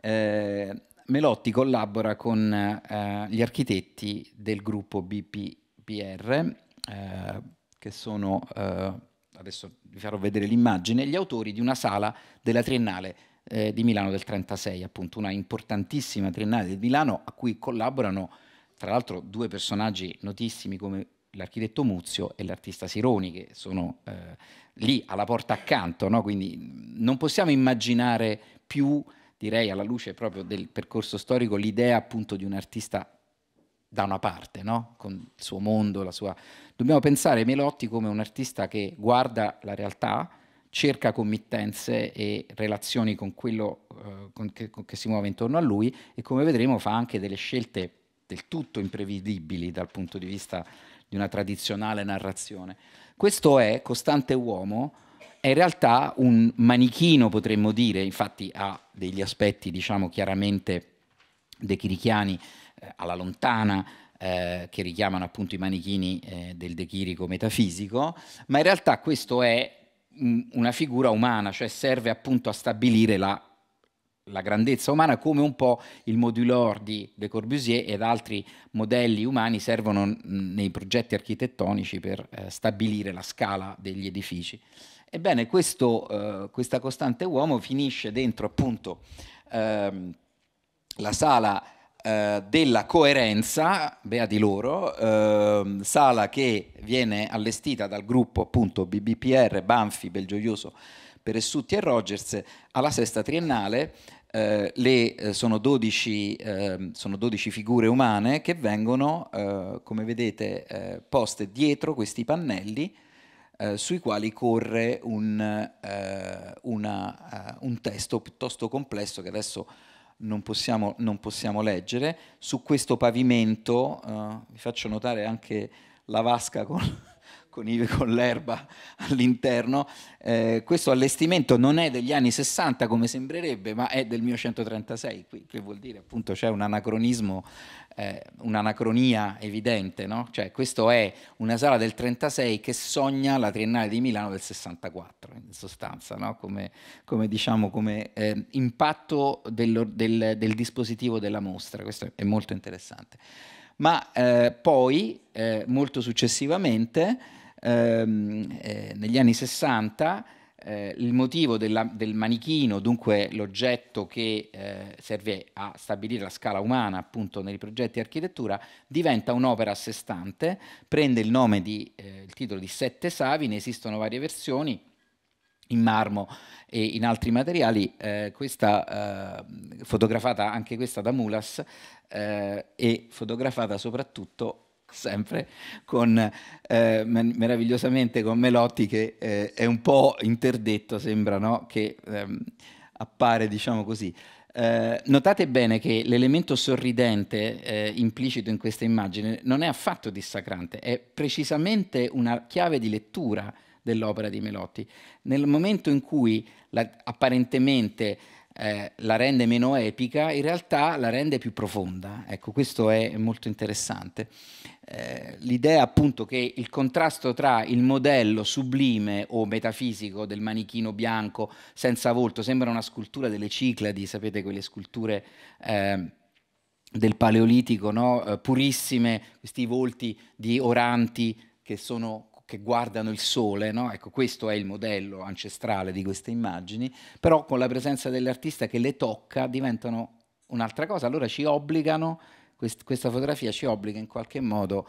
eh, Melotti collabora con eh, gli architetti del gruppo BPPR, eh, che sono adesso vi farò vedere l'immagine, gli autori di una sala della Triennale eh, di Milano del 36, appunto una importantissima Triennale di Milano a cui collaborano tra l'altro due personaggi notissimi come l'architetto Muzio e l'artista Sironi che sono eh, lì alla porta accanto, no? quindi non possiamo immaginare più, direi alla luce proprio del percorso storico, l'idea appunto di un artista da una parte, no? con il suo mondo, la sua... Dobbiamo pensare a Melotti come un artista che guarda la realtà, cerca committenze e relazioni con quello eh, con che, con che, si muove intorno a lui e come vedremo fa anche delle scelte del tutto imprevedibili dal punto di vista di una tradizionale narrazione. Questo è Costante Uomo, è in realtà un manichino potremmo dire, infatti ha degli aspetti diciamo chiaramente Chirichiani, eh, alla lontana eh, che richiamano appunto i manichini eh, del De Chirico metafisico, ma in realtà questo è mh, mm, una figura umana, cioè serve appunto a stabilire la, la grandezza umana come un po' il modulor di De Corbusier ed altri modelli umani servono mh, nei progetti architettonici per eh, stabilire la scala degli edifici. Ebbene, questo, eh, questa costante uomo finisce dentro appunto ehm, la sala eh, della coerenza, bea di loro, eh, sala che viene allestita dal gruppo appunto BBPR, Banfi, Belgioioso, Peressutti e Rogers alla sesta triennale. Eh, le, eh, sono, 12, ehm, sono, 12, figure umane che vengono, eh, come vedete, poste dietro questi pannelli sui quali corre un, una, un testo piuttosto complesso che adesso non possiamo, non possiamo leggere. Su questo pavimento, eh, vi faccio notare anche la vasca con con, con l'erba all'interno. Eh, questo allestimento non è degli anni 60 come sembrerebbe, ma è del 1136, qui, che vuol dire appunto c'è un anacronismo, eh, un'anacronia evidente, no? Cioè questa è una sala del 36 che sogna la Triennale di Milano del 64, in sostanza, no? come, come, diciamo, come eh, impatto del, del, del dispositivo della mostra, questo è molto interessante ma eh, poi eh, molto successivamente ehm, eh, negli anni 60 eh, il motivo della, del manichino, dunque l'oggetto che eh, serve a stabilire la scala umana appunto nei progetti di architettura, diventa un'opera a sé stante, prende il nome di, eh, il titolo di Sette Savi, ne esistono varie versioni in marmo e in altri materiali, eh, questa eh, fotografata anche questa da Mulas eh, e fotografata soprattutto sempre con, eh, meravigliosamente con Melotti che eh, è un po' interdetto, sembra, no? che ehm, appare, diciamo così. Eh, notate bene che l'elemento sorridente eh, implicito in questa immagine non è affatto dissacrante, è precisamente una chiave di lettura dell'opera di Melotti. Nel momento in cui la, apparentemente eh, la rende meno epica, in realtà la rende più profonda. Ecco, questo è molto interessante. Eh, l'idea appunto che il contrasto tra il modello sublime o metafisico del manichino bianco senza volto, sembra una scultura delle Cicladi, sapete quelle sculture... Eh, del Paleolitico, no? Eh, purissime, questi volti di oranti che sono che guardano il sole, no? ecco, questo è il modello ancestrale di queste immagini, però con la presenza dell'artista che le tocca diventano un'altra cosa, allora ci obbligano, quest questa fotografia ci obbliga in qualche modo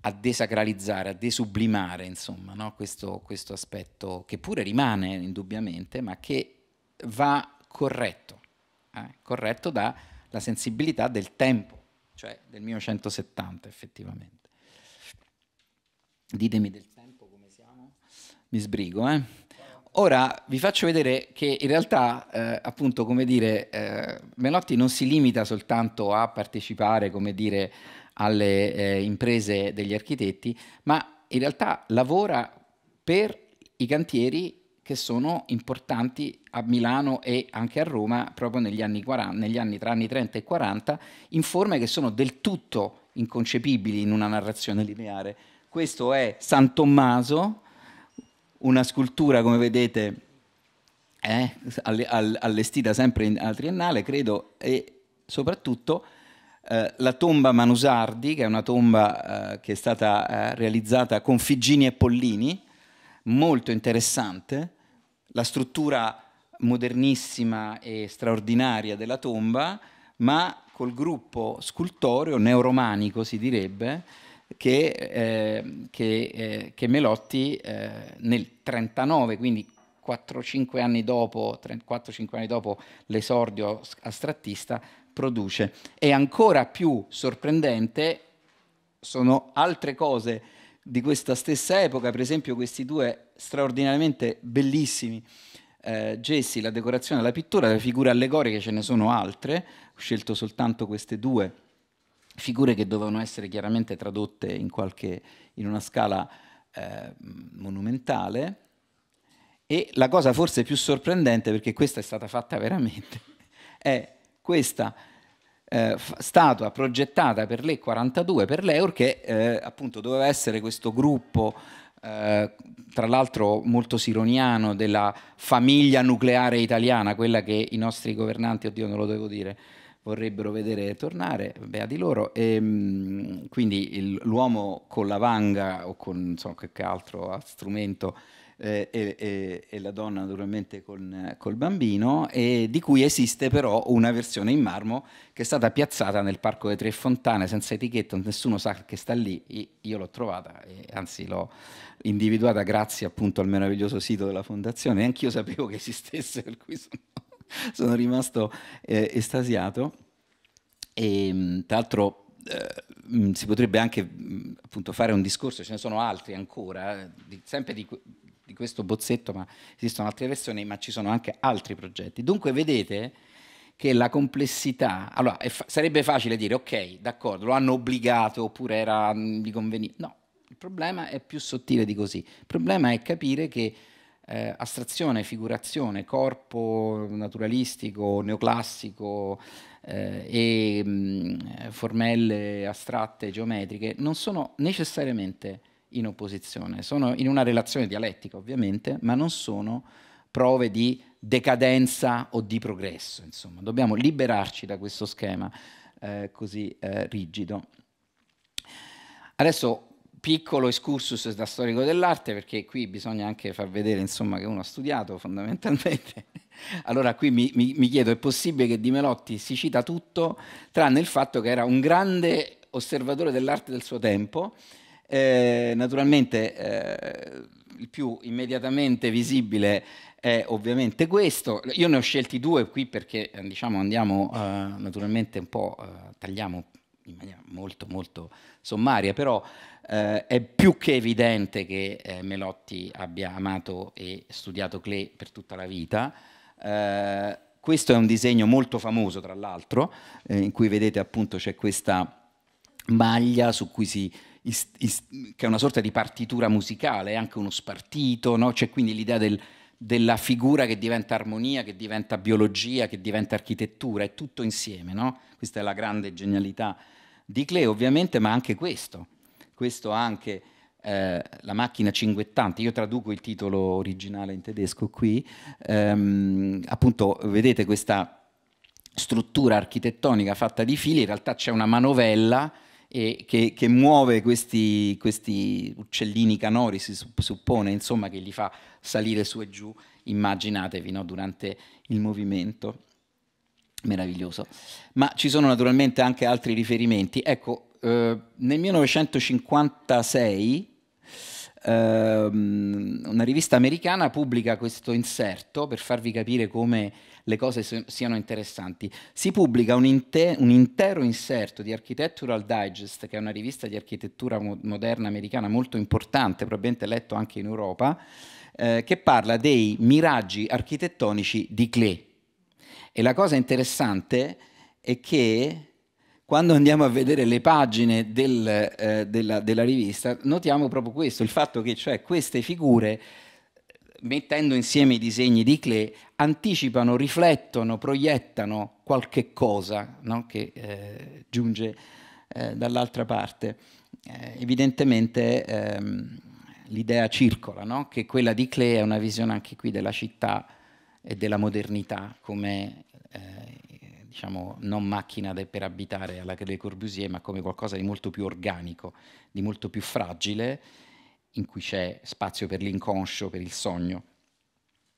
a desacralizzare, a desublimare, insomma, no? questo, questo aspetto che pure rimane indubbiamente, ma che va corretto, eh? corretto dalla sensibilità del tempo, cioè del 1970 effettivamente. Ditemi del tempo come siamo. Mi sbrigo, eh. Ora vi faccio vedere che in realtà, eh, appunto, come dire, eh, Menotti non si limita soltanto a partecipare, come dire, alle eh, imprese degli architetti, ma in realtà lavora per i cantieri che sono importanti a Milano e anche a Roma proprio negli anni, 40, negli anni tra anni 30 e 40, in forme che sono del tutto inconcepibili in una narrazione lineare questo è San Tommaso, una scultura, come vedete, eh, allestita sempre in, al triennale, credo, e soprattutto eh, la tomba Manusardi, che è una tomba eh, che è stata eh, realizzata con Figgini e Pollini, molto interessante, la struttura modernissima e straordinaria della tomba, ma col gruppo scultoreo neoromanico si direbbe, che, eh, che, eh, che Melotti eh, nel 39, quindi 4-5 anni dopo, 4-5 anni dopo l'esordio astrattista, produce. E ancora più sorprendente sono altre cose di questa stessa epoca, per esempio questi due straordinariamente bellissimi eh, gessi, la decorazione e la pittura, le figure allegoriche ce ne sono altre, ho scelto soltanto queste due figure che dovevano essere chiaramente tradotte in, qualche, in una scala eh, monumentale. E la cosa forse più sorprendente, perché questa è stata fatta veramente, è questa eh, statua progettata per le 42, per l'EUR, che eh, appunto doveva essere questo gruppo, eh, tra l'altro molto sironiano, della famiglia nucleare italiana, quella che i nostri governanti, oddio non lo devo dire, vorrebbero vedere tornare, beh, di loro. E, ehm, quindi il, l'uomo con la vanga o con insomma, qualche altro strumento eh, e, e, la donna naturalmente con, col bambino, e di cui esiste però una versione in marmo che è stata piazzata nel Parco delle Tre Fontane senza etichetta, nessuno sa che sta lì, io l'ho trovata, anzi l'ho individuata grazie appunto al meraviglioso sito della fondazione, e anch'io sapevo che esistesse, per cui sono sono rimasto eh, estasiato. E, ehm, tra l'altro eh, mm, si potrebbe anche mm, appunto, fare un discorso, ce ne sono altri ancora, eh, di, sempre di, di, questo bozzetto, ma esistono altre versioni, ma ci sono anche altri progetti. Dunque vedete che la complessità, allora fa sarebbe facile dire ok, d'accordo, lo hanno obbligato oppure era mm, di convenienza, no, il problema è più sottile di così, il problema è capire che eh, astrazione, figurazione, corpo naturalistico, neoclassico eh, e mh, mm, formelle astratte, geometriche, non sono necessariamente in opposizione, sono in una relazione dialettica ovviamente, ma non sono prove di decadenza o di progresso, insomma, dobbiamo liberarci da questo schema eh, così eh, rigido. Adesso piccolo excursus da storico dell'arte, perché qui bisogna anche far vedere insomma, che uno ha studiato fondamentalmente. Allora qui mi, mi, mi chiedo, è possibile che Di Melotti si cita tutto, tranne il fatto che era un grande osservatore dell'arte del suo tempo, eh, naturalmente eh, il più immediatamente visibile è ovviamente questo. Io ne ho scelti due qui perché eh, diciamo, andiamo eh, naturalmente un po', eh, tagliamo in maniera molto molto sommaria, però eh, è più che evidente che eh, Melotti abbia amato e studiato Klee per tutta la vita. Eh, questo è un disegno molto famoso, tra l'altro, eh, in cui vedete appunto c'è questa maglia su cui si che è una sorta di partitura musicale, è anche uno spartito, no? c'è quindi l'idea del, della figura che diventa armonia, che diventa biologia, che diventa architettura, è tutto insieme, no? questa è la grande genialità di Klee ovviamente, ma anche questo, questo anche eh, la macchina cinguettante, io traduco il titolo originale in tedesco qui, ehm, appunto vedete questa struttura architettonica fatta di fili, in realtà c'è una manovella e che, che, muove questi, questi, uccellini canori, si suppone, insomma, che li fa salire su e giù, immaginatevi, no? durante il movimento. Meraviglioso. Ma ci sono naturalmente anche altri riferimenti. Ecco, eh, nel 1956 ehm, una rivista americana pubblica questo inserto per farvi capire come le cose so siano interessanti. Si pubblica un, inte un, intero inserto di Architectural Digest, che è una rivista di architettura mo moderna americana molto importante, probabilmente letto anche in Europa, eh, che parla dei miraggi architettonici di Klee. E la cosa interessante è che quando andiamo a vedere le pagine del, eh, della, della, rivista, notiamo proprio questo, il fatto che cioè, queste figure, mettendo insieme i disegni di Klee, anticipano, riflettono, proiettano qualche cosa no? che eh, giunge eh, dall'altra parte. Eh, evidentemente ehm, l'idea circola, no? che quella di Klee è una visione anche qui della città e della modernità come eh, diciamo, non macchina de, per abitare alla Le Corbusier, ma come qualcosa di molto più organico, di molto più fragile, in cui c'è spazio per l'inconscio, per il sogno,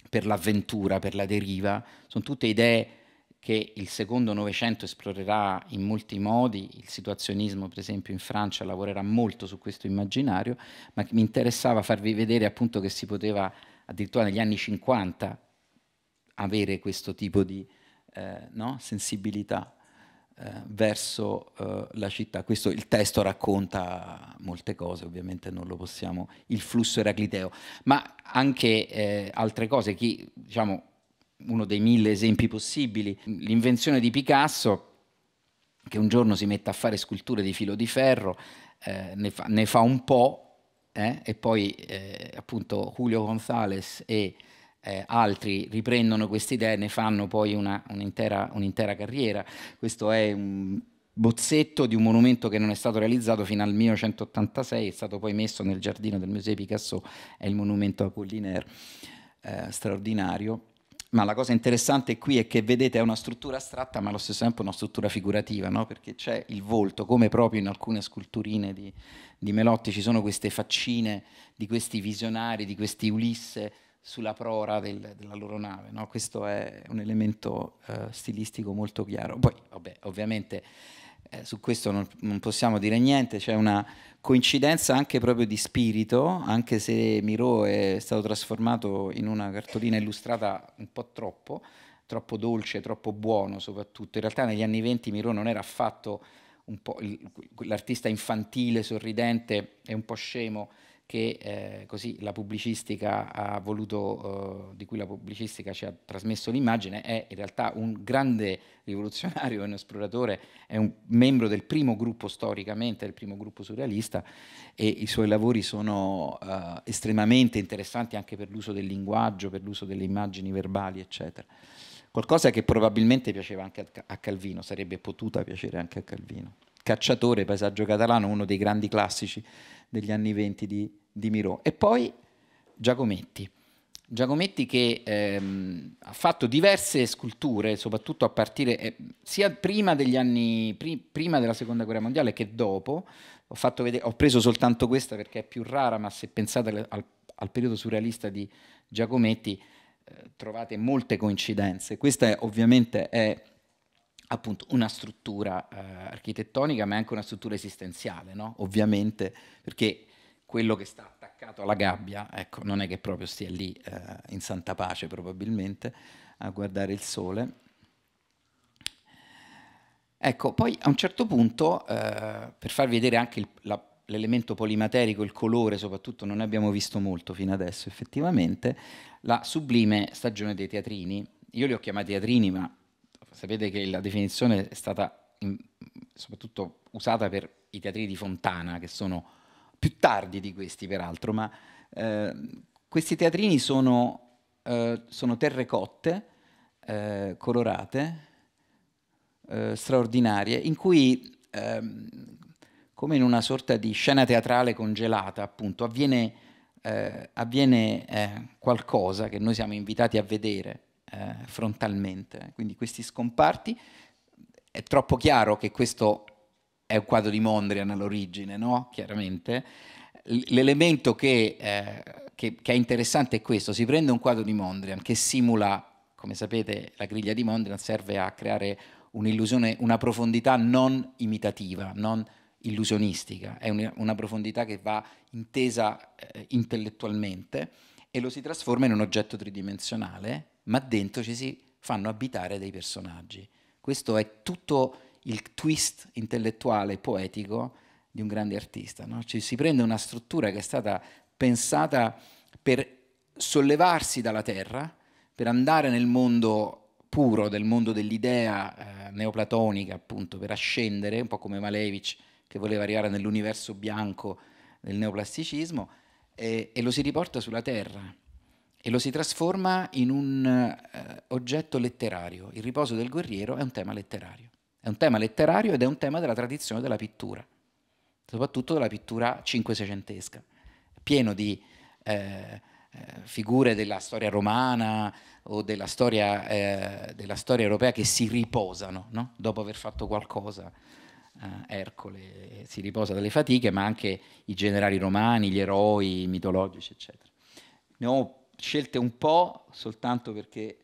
per l'avventura, per la deriva. Sono tutte idee che il secondo Novecento esplorerà in molti modi, il situazionismo per esempio in Francia lavorerà molto su questo immaginario, ma mi interessava farvi vedere appunto che si poteva addirittura negli anni 50 avere questo tipo di eh, no? sensibilità eh, verso eh, la città. Questo il testo racconta molte cose, ovviamente non lo possiamo, il flusso eracliteo, ma anche eh, altre cose. Chi, diciamo, uno dei mille esempi possibili, l'invenzione di Picasso, che un giorno si mette a fare sculture di filo di ferro, eh, ne fa, ne, fa, un po', eh, e poi appunto Julio González e eh, altri riprendono queste idee e ne fanno poi una, un'intera, un'intera, carriera. Questo è un bozzetto di un monumento che non è stato realizzato fino al 1986, è stato poi messo nel giardino del Museo Picasso, è il monumento Apollinaire, eh, straordinario. Ma la cosa interessante qui è che vedete è una struttura astratta ma allo stesso tempo una struttura figurativa, no? perché c'è il volto, come proprio in alcune sculturine di, di Melotti ci sono queste faccine di questi visionari, di questi Ulisse sulla prora del, della loro nave. No? Questo è un elemento eh, stilistico molto chiaro. Poi, vabbè, ovviamente eh, su questo non, non, possiamo dire niente, c'è una coincidenza anche proprio di spirito, anche se Miro è stato trasformato in una cartolina illustrata un po' troppo, troppo dolce, troppo buono soprattutto. In realtà negli anni venti Miro non era affatto l'artista infantile, sorridente e un po' scemo che eh, così la pubblicistica ha voluto, eh, di cui la pubblicistica ci ha trasmesso l'immagine, è in realtà un grande rivoluzionario, un esploratore, è un membro del primo gruppo storicamente, del primo gruppo surrealista e i suoi lavori sono eh, estremamente interessanti anche per l'uso del linguaggio, per l'uso delle immagini verbali, eccetera. Qualcosa che probabilmente piaceva anche a Calvino, sarebbe potuta piacere anche a Calvino. Cacciatore, Paesaggio Catalano, uno dei grandi classici degli anni venti di, di Miro. E poi Giacometti. Giacometti che ehm, ha fatto diverse sculture, soprattutto a partire eh, sia prima, anni, pri, prima della seconda guerra mondiale che dopo. Ho, vedere, ho, preso soltanto questa perché è più rara, ma se pensate al, al periodo surrealista di Giacometti eh, trovate molte coincidenze. Questa è, ovviamente è appunto una struttura eh, architettonica ma è anche una struttura esistenziale, no? ovviamente, perché quello che sta attaccato alla gabbia, ecco, non è che proprio stia lì eh, in santa pace probabilmente a guardare il sole. Ecco, poi a un certo punto, eh, per far vedere anche l'elemento polimaterico, il colore soprattutto, non ne abbiamo visto molto fino adesso effettivamente, la sublime stagione dei teatrini, io li ho chiamati teatrini ma sapete che la definizione è stata in, soprattutto usata per i teatri di Fontana, che sono più tardi di questi peraltro, ma eh, questi teatrini sono, eh, sono terre cotte, eh, colorate, eh, straordinarie, in cui, ehm, come in una sorta di scena teatrale congelata, appunto, avviene, eh, avviene eh, qualcosa che noi siamo invitati a vedere eh, frontalmente. Quindi questi scomparti, è troppo chiaro che questo è un quadro di Mondrian all'origine, no? Chiaramente. L'elemento che, eh, che, che è interessante è questo, si prende un quadro di Mondrian che simula, come sapete la griglia di Mondrian serve a creare un'illusione, una profondità non imitativa, non illusionistica, è una profondità che va intesa eh, intellettualmente e lo si trasforma in un oggetto tridimensionale ma dentro ci si fanno abitare dei personaggi. Questo è tutto il twist intellettuale e poetico di un grande artista. No? Ci si prende una struttura che è stata pensata per sollevarsi dalla terra, per andare nel mondo puro, del mondo dell'idea eh, neoplatonica, appunto, per ascendere, un po' come Malevich che voleva arrivare nell'universo bianco del neoplasticismo, e, e lo si riporta sulla terra e lo si trasforma in un uh, oggetto letterario. Il riposo del guerriero è un tema letterario. È un tema letterario ed è un tema della tradizione della pittura, soprattutto della pittura cinque cinquecentesca, pieno di eh, eh, figure della storia romana o della storia, eh, della storia europea che si riposano no? dopo aver fatto qualcosa. Uh, Ercole si riposa dalle fatiche, ma anche i generali romani, gli eroi mitologici, eccetera. Ne ho scelte un po' soltanto perché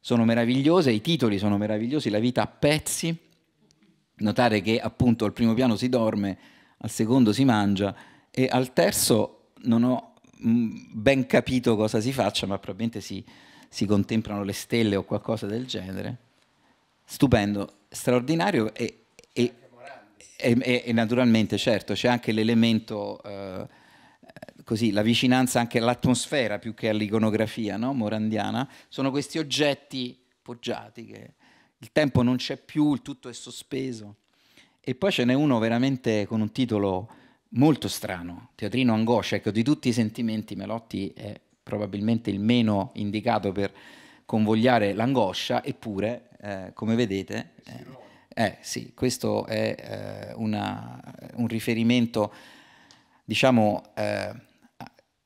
sono meravigliose, i titoli sono meravigliosi, la vita a pezzi, notare che appunto al primo piano si dorme, al secondo si mangia e al terzo non ho mm, ben capito cosa si faccia, ma probabilmente si, si contemplano le stelle o qualcosa del genere. Stupendo, straordinario e, e, e, e naturalmente certo c'è anche l'elemento... Eh, così, la vicinanza anche all'atmosfera più che all'iconografia no? morandiana, sono questi oggetti poggiati che il tempo non c'è più, il tutto è sospeso. E poi ce n'è uno veramente con un titolo molto strano, Teatrino Angoscia, ecco, di tutti i sentimenti Melotti è probabilmente il meno indicato per convogliare l'angoscia, eppure, eh, come vedete, eh, eh, sì, questo è eh, una, un riferimento, diciamo, eh,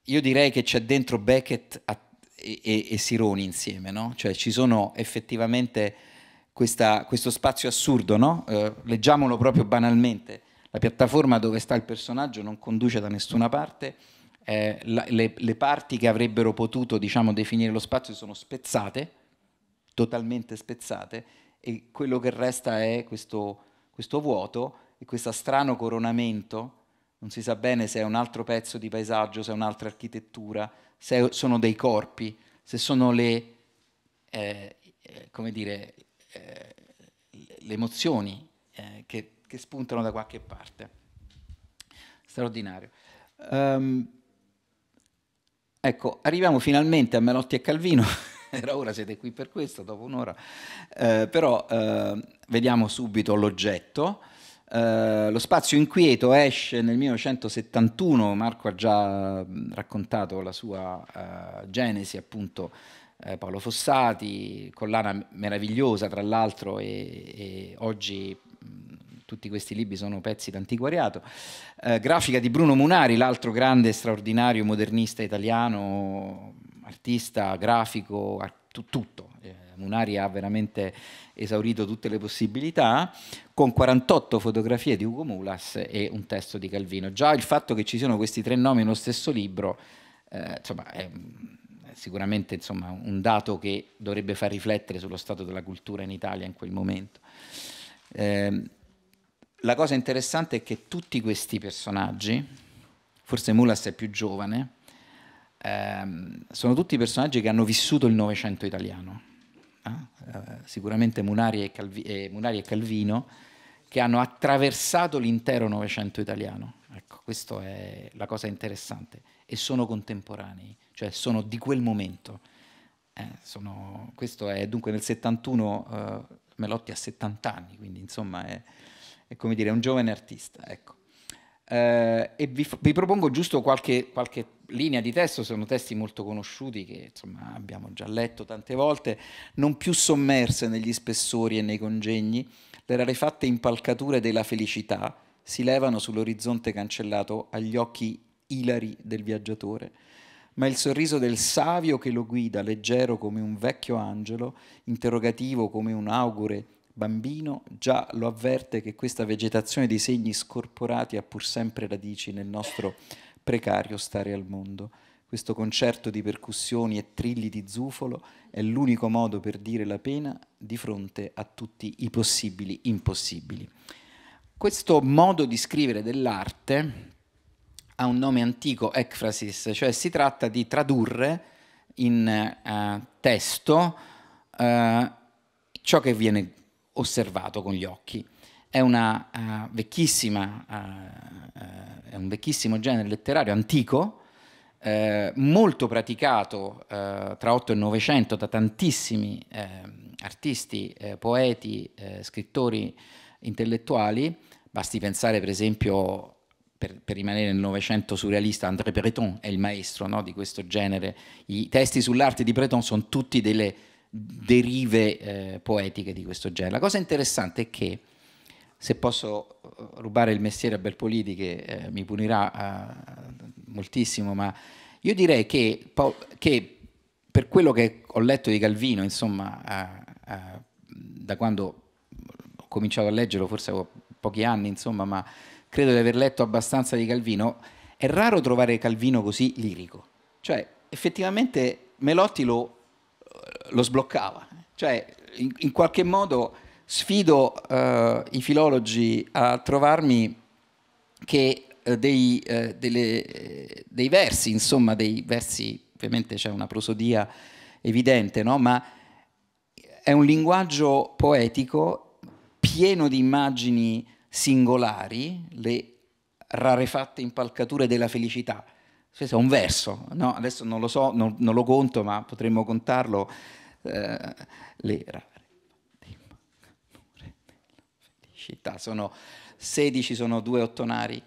io direi che c'è dentro Beckett a, e, e, Sironi insieme, no? Cioè ci sono effettivamente questa, questo spazio assurdo, no? eh, leggiamolo proprio banalmente, la piattaforma dove sta il personaggio non conduce da nessuna parte, eh, la, le, le, parti che avrebbero potuto diciamo, definire lo spazio sono spezzate, totalmente spezzate, e quello che resta è questo, questo vuoto e questo strano coronamento non si sa bene se è un altro pezzo di paesaggio, se è un'altra architettura, se sono dei corpi, se sono le, eh, eh come dire, eh, le emozioni eh, che, che, spuntano da qualche parte. Straordinario. Um, ecco, arriviamo finalmente a Melotti e Calvino. Era ora, siete qui per questo, dopo un'ora. Eh, però ehm, vediamo subito l'oggetto. Eh, lo spazio inquieto esce nel 1971, Marco ha già raccontato la sua uh, genesi, appunto eh, Paolo Fossati, collana meravigliosa tra l'altro e, e oggi tutti questi libri sono pezzi d'antiquariato, uh, grafica di Bruno Munari, l'altro grande straordinario modernista italiano, artista, grafico, art tutto, Ehm, Munari ha veramente esaurito tutte le possibilità, con 48 fotografie di Ugo Mulas e un testo di Calvino. Già il fatto che ci siano questi tre nomi nello stesso libro, eh, insomma, è sicuramente insomma, un dato che dovrebbe far riflettere sullo stato della cultura in Italia in quel momento. Eh, la cosa interessante è che tutti questi personaggi, forse Mulas è più giovane, ehm, sono tutti personaggi che hanno vissuto il Novecento italiano Ah, eh, sicuramente Munari e, Calvi, eh, Munari e, Calvino, che hanno attraversato l'intero Novecento italiano. Ecco, questa è la cosa interessante. E sono contemporanei, cioè sono di quel momento. Eh, sono, questo è dunque nel 71, eh, Melotti ha 70 anni, quindi insomma è, è come dire, un giovane artista. Ecco. Eh, e vi, vi, propongo giusto qualche, qualche linea di testo sono testi molto conosciuti che insomma, abbiamo già letto tante volte, non più sommerse negli spessori e nei congegni, le rarefatte impalcature della felicità si levano sull'orizzonte cancellato agli occhi ilari del viaggiatore, ma il sorriso del savio che lo guida, leggero come un vecchio angelo, interrogativo come un augure bambino, già lo avverte che questa vegetazione di segni scorporati ha pur sempre radici nel nostro precario stare al mondo. Questo concerto di percussioni e trilli di zufolo è l'unico modo per dire la pena di fronte a tutti i possibili impossibili. Questo modo di scrivere dell'arte ha un nome antico, ekphrasis, cioè si tratta di tradurre in uh, testo uh, ciò che viene osservato con gli occhi è, una, uh, è un vecchissimo genere letterario antico, eh, molto praticato eh, tra 8 e 900 da tantissimi eh, artisti, poeti, scrittori intellettuali. Basti pensare, per esempio, per, per rimanere nel Novecento surrealista, André Breton è il maestro no, di questo genere. I testi sull'arte di Breton sono tutti delle derive poetiche di questo genere. La cosa interessante è che se posso eh, rubare il mestiere a Belpoliti che eh, mi punirà eh, moltissimo, ma io direi che, che, per quello che ho letto di Calvino, insomma, eh, eh da quando ho cominciato a leggerlo, forse ho pochi anni, insomma, ma credo di aver letto abbastanza di Calvino, è raro trovare Calvino così lirico. Cioè, effettivamente Melotti lo, lo sbloccava, cioè in, in qualche modo sfido eh, i filologi a trovarmi che eh, dei, eh, delle, eh, dei, versi, insomma, dei versi, ovviamente c'è una prosodia evidente, no? ma è un linguaggio poetico pieno di immagini singolari, le rarefatte impalcature della felicità. Questo è un verso, no? adesso non lo so, non, non lo conto, ma potremmo contarlo. Eh, le città, sono 16, sono due ottonari.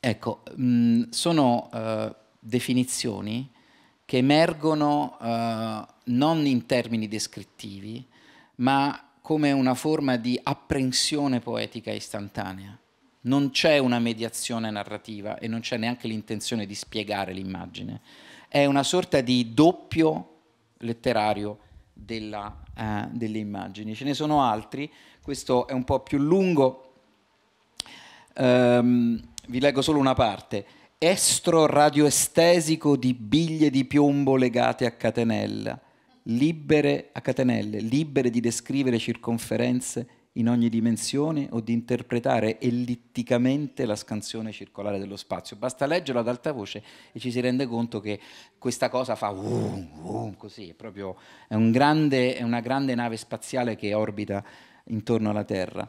Ecco, mh, mm, sono eh, definizioni che emergono eh, non in termini descrittivi, ma come una forma di apprensione poetica istantanea. Non c'è una mediazione narrativa e non c'è neanche l'intenzione di spiegare l'immagine. È una sorta di doppio letterario della, eh, delle immagini. Ce ne sono altri questo è un po' più lungo, ehm, vi leggo solo una parte. Estro radioestesico di biglie di piombo legate a catenella, libere a catenelle, libere di descrivere circonferenze in ogni dimensione o di interpretare ellitticamente la scansione circolare dello spazio. Basta leggerlo ad alta voce e ci si rende conto che questa cosa fa uh, uh, così, è proprio è, un grande, è una grande nave spaziale che orbita intorno alla Terra.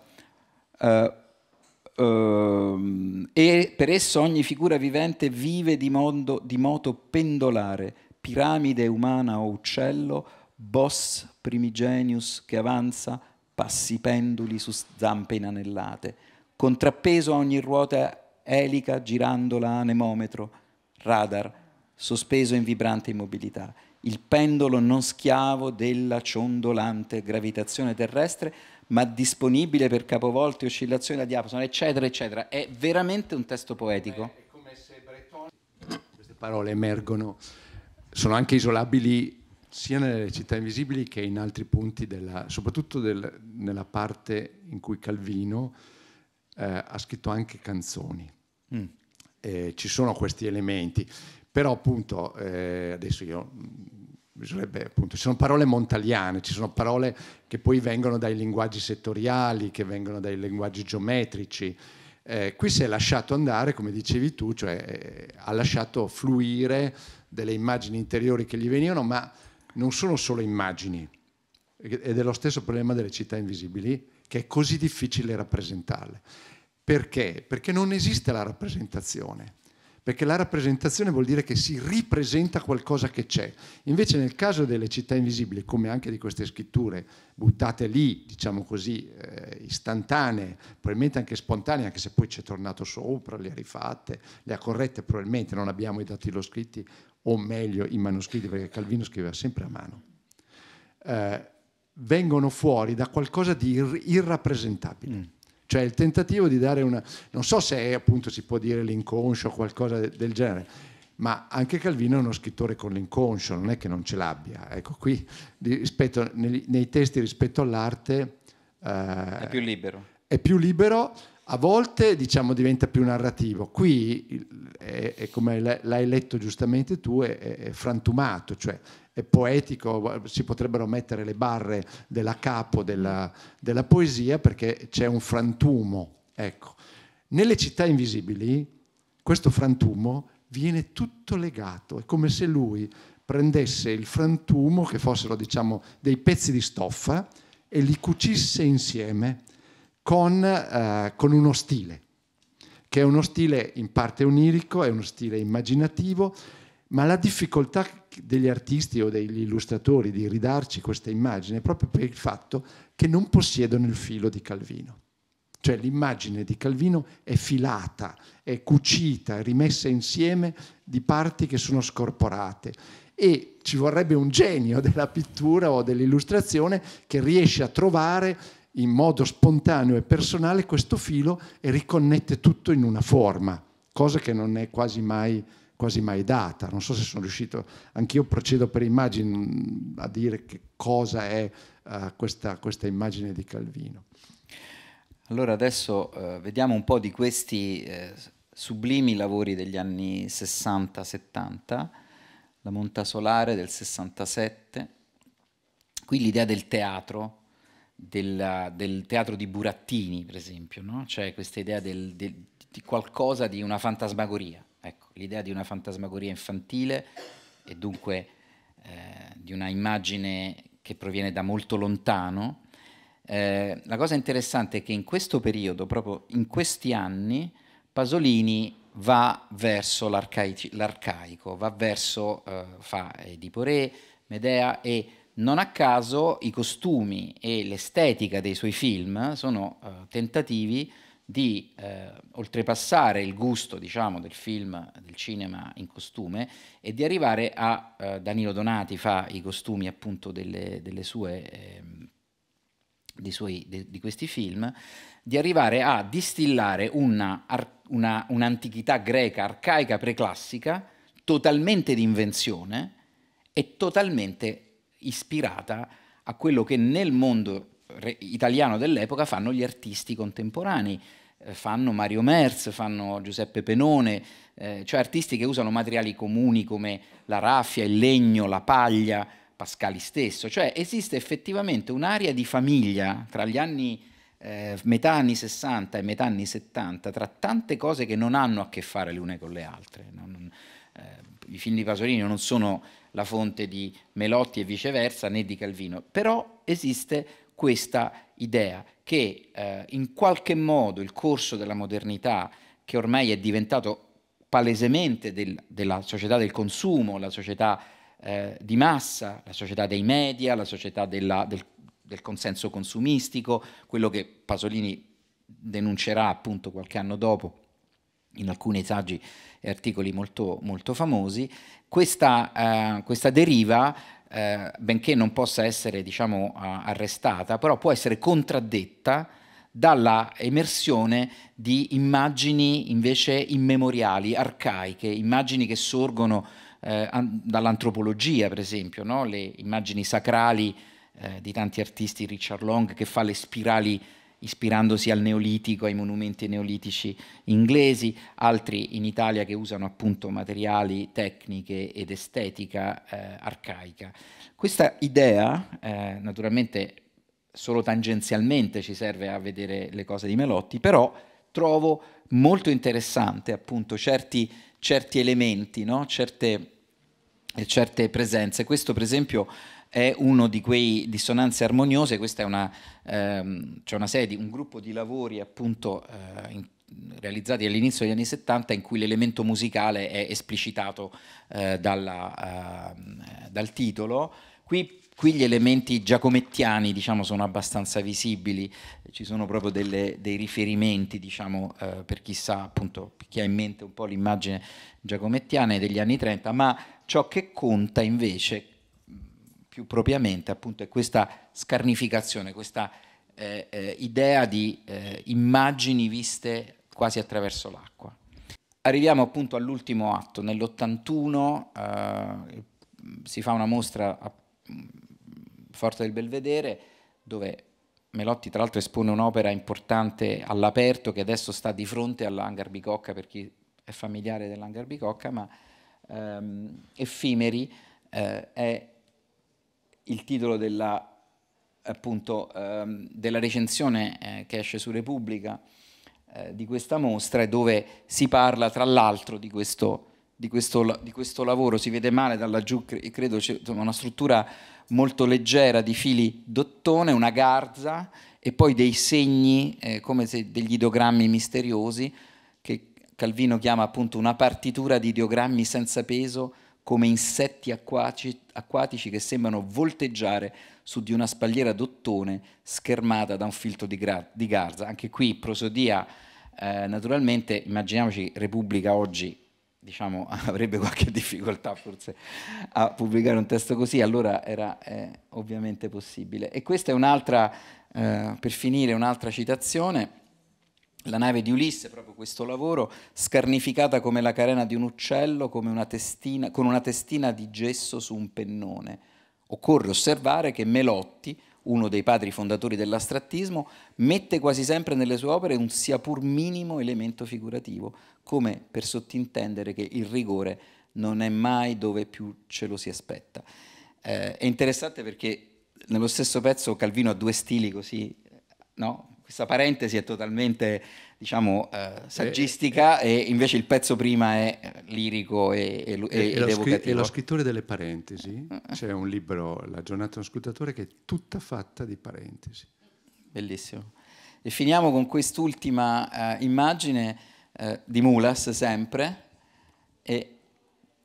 Uh, uh, e per esso ogni figura vivente vive di, mondo, di moto pendolare, piramide umana o uccello, boss primigenius che avanza, passi penduli su zampe inanellate, contrappeso a ogni ruota elica, girandola, anemometro, radar, sospeso in vibrante immobilità. Il pendolo non schiavo della ciondolante gravitazione terrestre ma disponibile per capovolte, oscillazioni da diapason, eccetera, eccetera. È veramente un testo poetico. È come se Queste parole emergono, sono anche isolabili sia nelle città invisibili che in altri punti, della, soprattutto del, nella parte in cui Calvino eh, ha scritto anche canzoni. Mm. Eh, ci sono questi elementi, però appunto eh, adesso io bisognerebbe appunto, ci sono parole montaliane, ci sono parole che poi vengono dai linguaggi settoriali, che vengono dai linguaggi geometrici. Eh, qui si è lasciato andare, come dicevi tu, cioè eh, ha lasciato fluire delle immagini interiori che gli venivano, ma non sono solo immagini, ed eh, è lo stesso problema delle città invisibili, che è così difficile rappresentarle. Perché? Perché non esiste la rappresentazione perché la rappresentazione vuol dire che si ripresenta qualcosa che c'è. Invece nel caso delle città invisibili, come anche di queste scritture buttate lì, diciamo così, eh, istantanee, probabilmente anche spontanee, anche se poi c'è tornato sopra, le ha rifatte, le ha corrette probabilmente, non abbiamo i dati lo scritti, o meglio i manoscritti, perché Calvino scriveva sempre a mano, eh, vengono fuori da qualcosa di ir- irrappresentabile. Mm cioè il tentativo di dare una... non so se è, appunto si può dire l'inconscio o qualcosa del genere, ma anche Calvino è uno scrittore con l'inconscio, non è che non ce l'abbia. Ecco, qui rispetto, nei, nei, testi rispetto all'arte... Eh, è più libero. È più libero, a volte diciamo, diventa più narrativo. Qui, è, è come l'hai letto giustamente tu, è, è frantumato, cioè poetico, eh, si potrebbero mettere le barre della capo della, della poesia perché c'è un frantumo. Ecco. Nelle città invisibili questo frantumo viene tutto legato, è come se lui prendesse il frantumo, che fossero diciamo dei pezzi di stoffa, e li cucisse insieme con, eh, con uno stile, che è uno stile in parte onirico, è uno stile immaginativo, ma la difficoltà degli artisti o degli illustratori di ridarci questa immagine è proprio per il fatto che non possiedono il filo di Calvino. Cioè l'immagine di Calvino è filata, è cucita, è rimessa insieme di parti che sono scorporate e ci vorrebbe un genio della pittura o dell'illustrazione che riesce a trovare in modo spontaneo e personale questo filo e riconnette tutto in una forma, cosa che non è quasi mai quasi mai data. Non so se sono riuscito, anch'io procedo per immagini mm, a dire che cosa è uh, questa, questa, immagine di Calvino. Allora adesso uh, vediamo un po' di questi eh, sublimi lavori degli anni 60-70, la Monta Solare del 67, qui l'idea del teatro. Della, del teatro di Burattini, per esempio, no? cioè questa idea del, del, di qualcosa di una fantasmagoria, Ecco, l'idea di una fantasmagoria infantile e dunque eh, di una immagine che proviene da molto lontano. Eh, la cosa interessante è che in questo periodo, proprio in questi anni, Pasolini va verso l'arcaico, va verso, eh, fa Edipo Re, Medea e non a caso i costumi e l'estetica dei suoi film sono eh, tentativi di eh, oltrepassare il gusto diciamo, del film, del cinema in costume e di arrivare a eh, Danilo Donati fa i costumi appunto delle, delle sue, eh, suoi, de, di questi film, di arrivare a distillare un'antichità greca arcaica preclassica totalmente di invenzione e totalmente ispirata a quello che nel mondo italiano dell'epoca fanno gli artisti contemporanei eh, fanno Mario Merz, fanno Giuseppe Penone, eh, cioè artisti che usano materiali comuni come la raffia, il legno, la paglia, Pascali stesso, cioè esiste effettivamente un'area di famiglia tra gli anni eh, metà anni 60 e metà anni 70 tra tante cose che non hanno a che fare le une con le altre. Non, non, eh, I film di Pasolini non sono la fonte di Melotti e viceversa né di Calvino, però esiste questa idea che eh, in qualche modo il corso della modernità, che ormai è diventato palesemente del, della società del consumo, la società eh, di massa, la società dei media, la società della, del, del consenso consumistico, quello che Pasolini denuncerà appunto qualche anno dopo in alcuni saggi e articoli molto, molto famosi, questa, eh, questa deriva eh, benché non possa essere diciamo, arrestata, però può essere contraddetta dalla emersione di immagini invece immemoriali, arcaiche, immagini che sorgono eh, dall'antropologia, per esempio, no? le immagini sacrali eh, di tanti artisti, Richard Long, che fa le spirali ispirandosi al neolitico, ai monumenti neolitici inglesi, altri in Italia che usano appunto materiali, tecniche ed estetica eh, arcaica. Questa idea, eh, naturalmente solo tangenzialmente ci serve a vedere le cose di Melotti, però trovo molto interessante appunto certi, certi elementi, no? certe, certe presenze. Questo per esempio è uno di quei dissonanze armoniose, questa è una, ehm, c'è una serie di un gruppo di lavori appunto eh, in, realizzati all'inizio degli anni 70 in cui l'elemento musicale è esplicitato eh, dalla, eh, dal titolo. Qui, qui, gli elementi giacomettiani diciamo, sono abbastanza visibili, ci sono proprio delle, dei riferimenti diciamo, eh, per chi sa, appunto, chi ha in mente un po' l'immagine giacomettiana degli anni 30, ma ciò che conta invece più propriamente appunto è questa scarnificazione, questa eh, eh, idea di eh, immagini viste quasi attraverso l'acqua. Arriviamo appunto all'ultimo atto, nell'81 eh, si fa una mostra a mm, Forte del Belvedere dove Melotti tra l'altro espone un'opera importante all'aperto che adesso sta di fronte all'Hangar Bicocca per chi è familiare dell'Hangar Bicocca, ma ehm, Effimeri eh, è il titolo della, appunto, ehm, della recensione eh, che esce su Repubblica eh, di questa mostra dove si parla tra l'altro di, di questo, di, questo, lavoro, si vede male da laggiù, credo c'è una struttura molto leggera di fili d'ottone, una garza e poi dei segni eh, come degli ideogrammi misteriosi che Calvino chiama appunto una partitura di ideogrammi senza peso come insetti acquaci, acquatici che sembrano volteggiare su di una spalliera d'ottone schermata da un filtro di, di garza. Anche qui prosodia, eh, naturalmente, immaginiamoci Repubblica oggi diciamo, avrebbe qualche difficoltà forse a pubblicare un testo così, allora era eh, ovviamente possibile. E questa è un'altra, eh, per finire, un'altra citazione la nave di Ulisse, proprio questo lavoro, scarnificata come la carena di un uccello, una testina, con una testina di gesso su un pennone. Occorre osservare che Melotti, uno dei padri fondatori dell'astrattismo, mette quasi sempre nelle sue opere un sia pur minimo elemento figurativo, come per sottintendere che il rigore non è mai dove più ce lo si aspetta. Eh, è interessante perché nello stesso pezzo Calvino ha due stili così, eh, no? questa parentesi è totalmente diciamo, eh, eh, saggistica eh, e invece il pezzo prima è eh, lirico e, e, e, ed evocativo. E lo scrittore delle parentesi, eh, c'è un libro, La giornata uno scrutatore, che è tutta fatta di parentesi. Bellissimo. E finiamo con quest'ultima eh, immagine di Mulas, sempre, e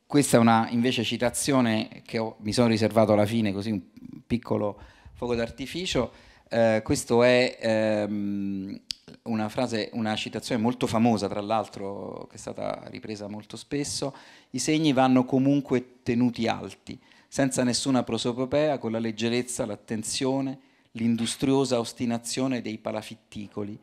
questa è una invece citazione che ho, mi sono riservato alla fine, così un piccolo fuoco d'artificio eh, questa è ehm, una, frase, una citazione molto famosa, tra l'altro, che è stata ripresa molto spesso. I segni vanno comunque tenuti alti, senza nessuna prosopopea, con la leggerezza, l'attenzione, l'industriosa ostinazione dei palafitticoli.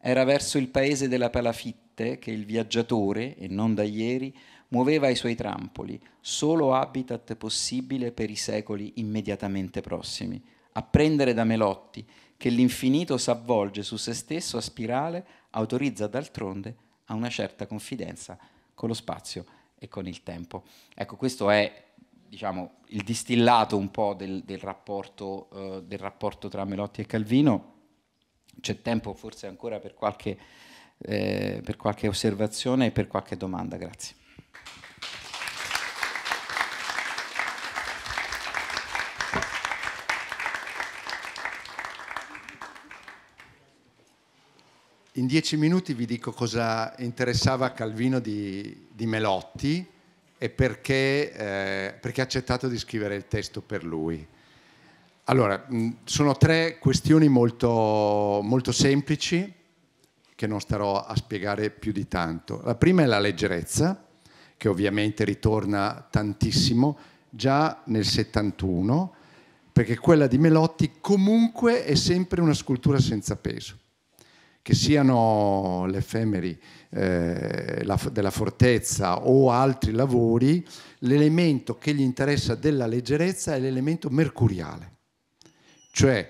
Era verso il paese della palafitte che il viaggiatore, e non da ieri, muoveva i suoi trampoli, solo habitat possibile per i secoli immediatamente prossimi. Apprendere da Melotti che l'infinito s'avvolge su se stesso a spirale autorizza d'altronde a una certa confidenza con lo spazio e con il tempo. Ecco, questo è diciamo, il distillato un po' del, del, rapporto, eh, del, rapporto, tra Melotti e Calvino. C'è tempo forse ancora per qualche, eh, per qualche osservazione e per qualche domanda, grazie. In dieci minuti vi dico cosa interessava a Calvino di, di Melotti e perché, eh, perché, ha accettato di scrivere il testo per lui. Allora, mh, sono tre questioni molto, molto semplici che non starò a spiegare più di tanto. La prima è la leggerezza, che ovviamente ritorna tantissimo già nel 71, perché quella di Melotti comunque è sempre una scultura senza peso che siano l'effemeri eh, della fortezza o altri lavori, l'elemento che gli interessa della leggerezza è l'elemento mercuriale. Cioè,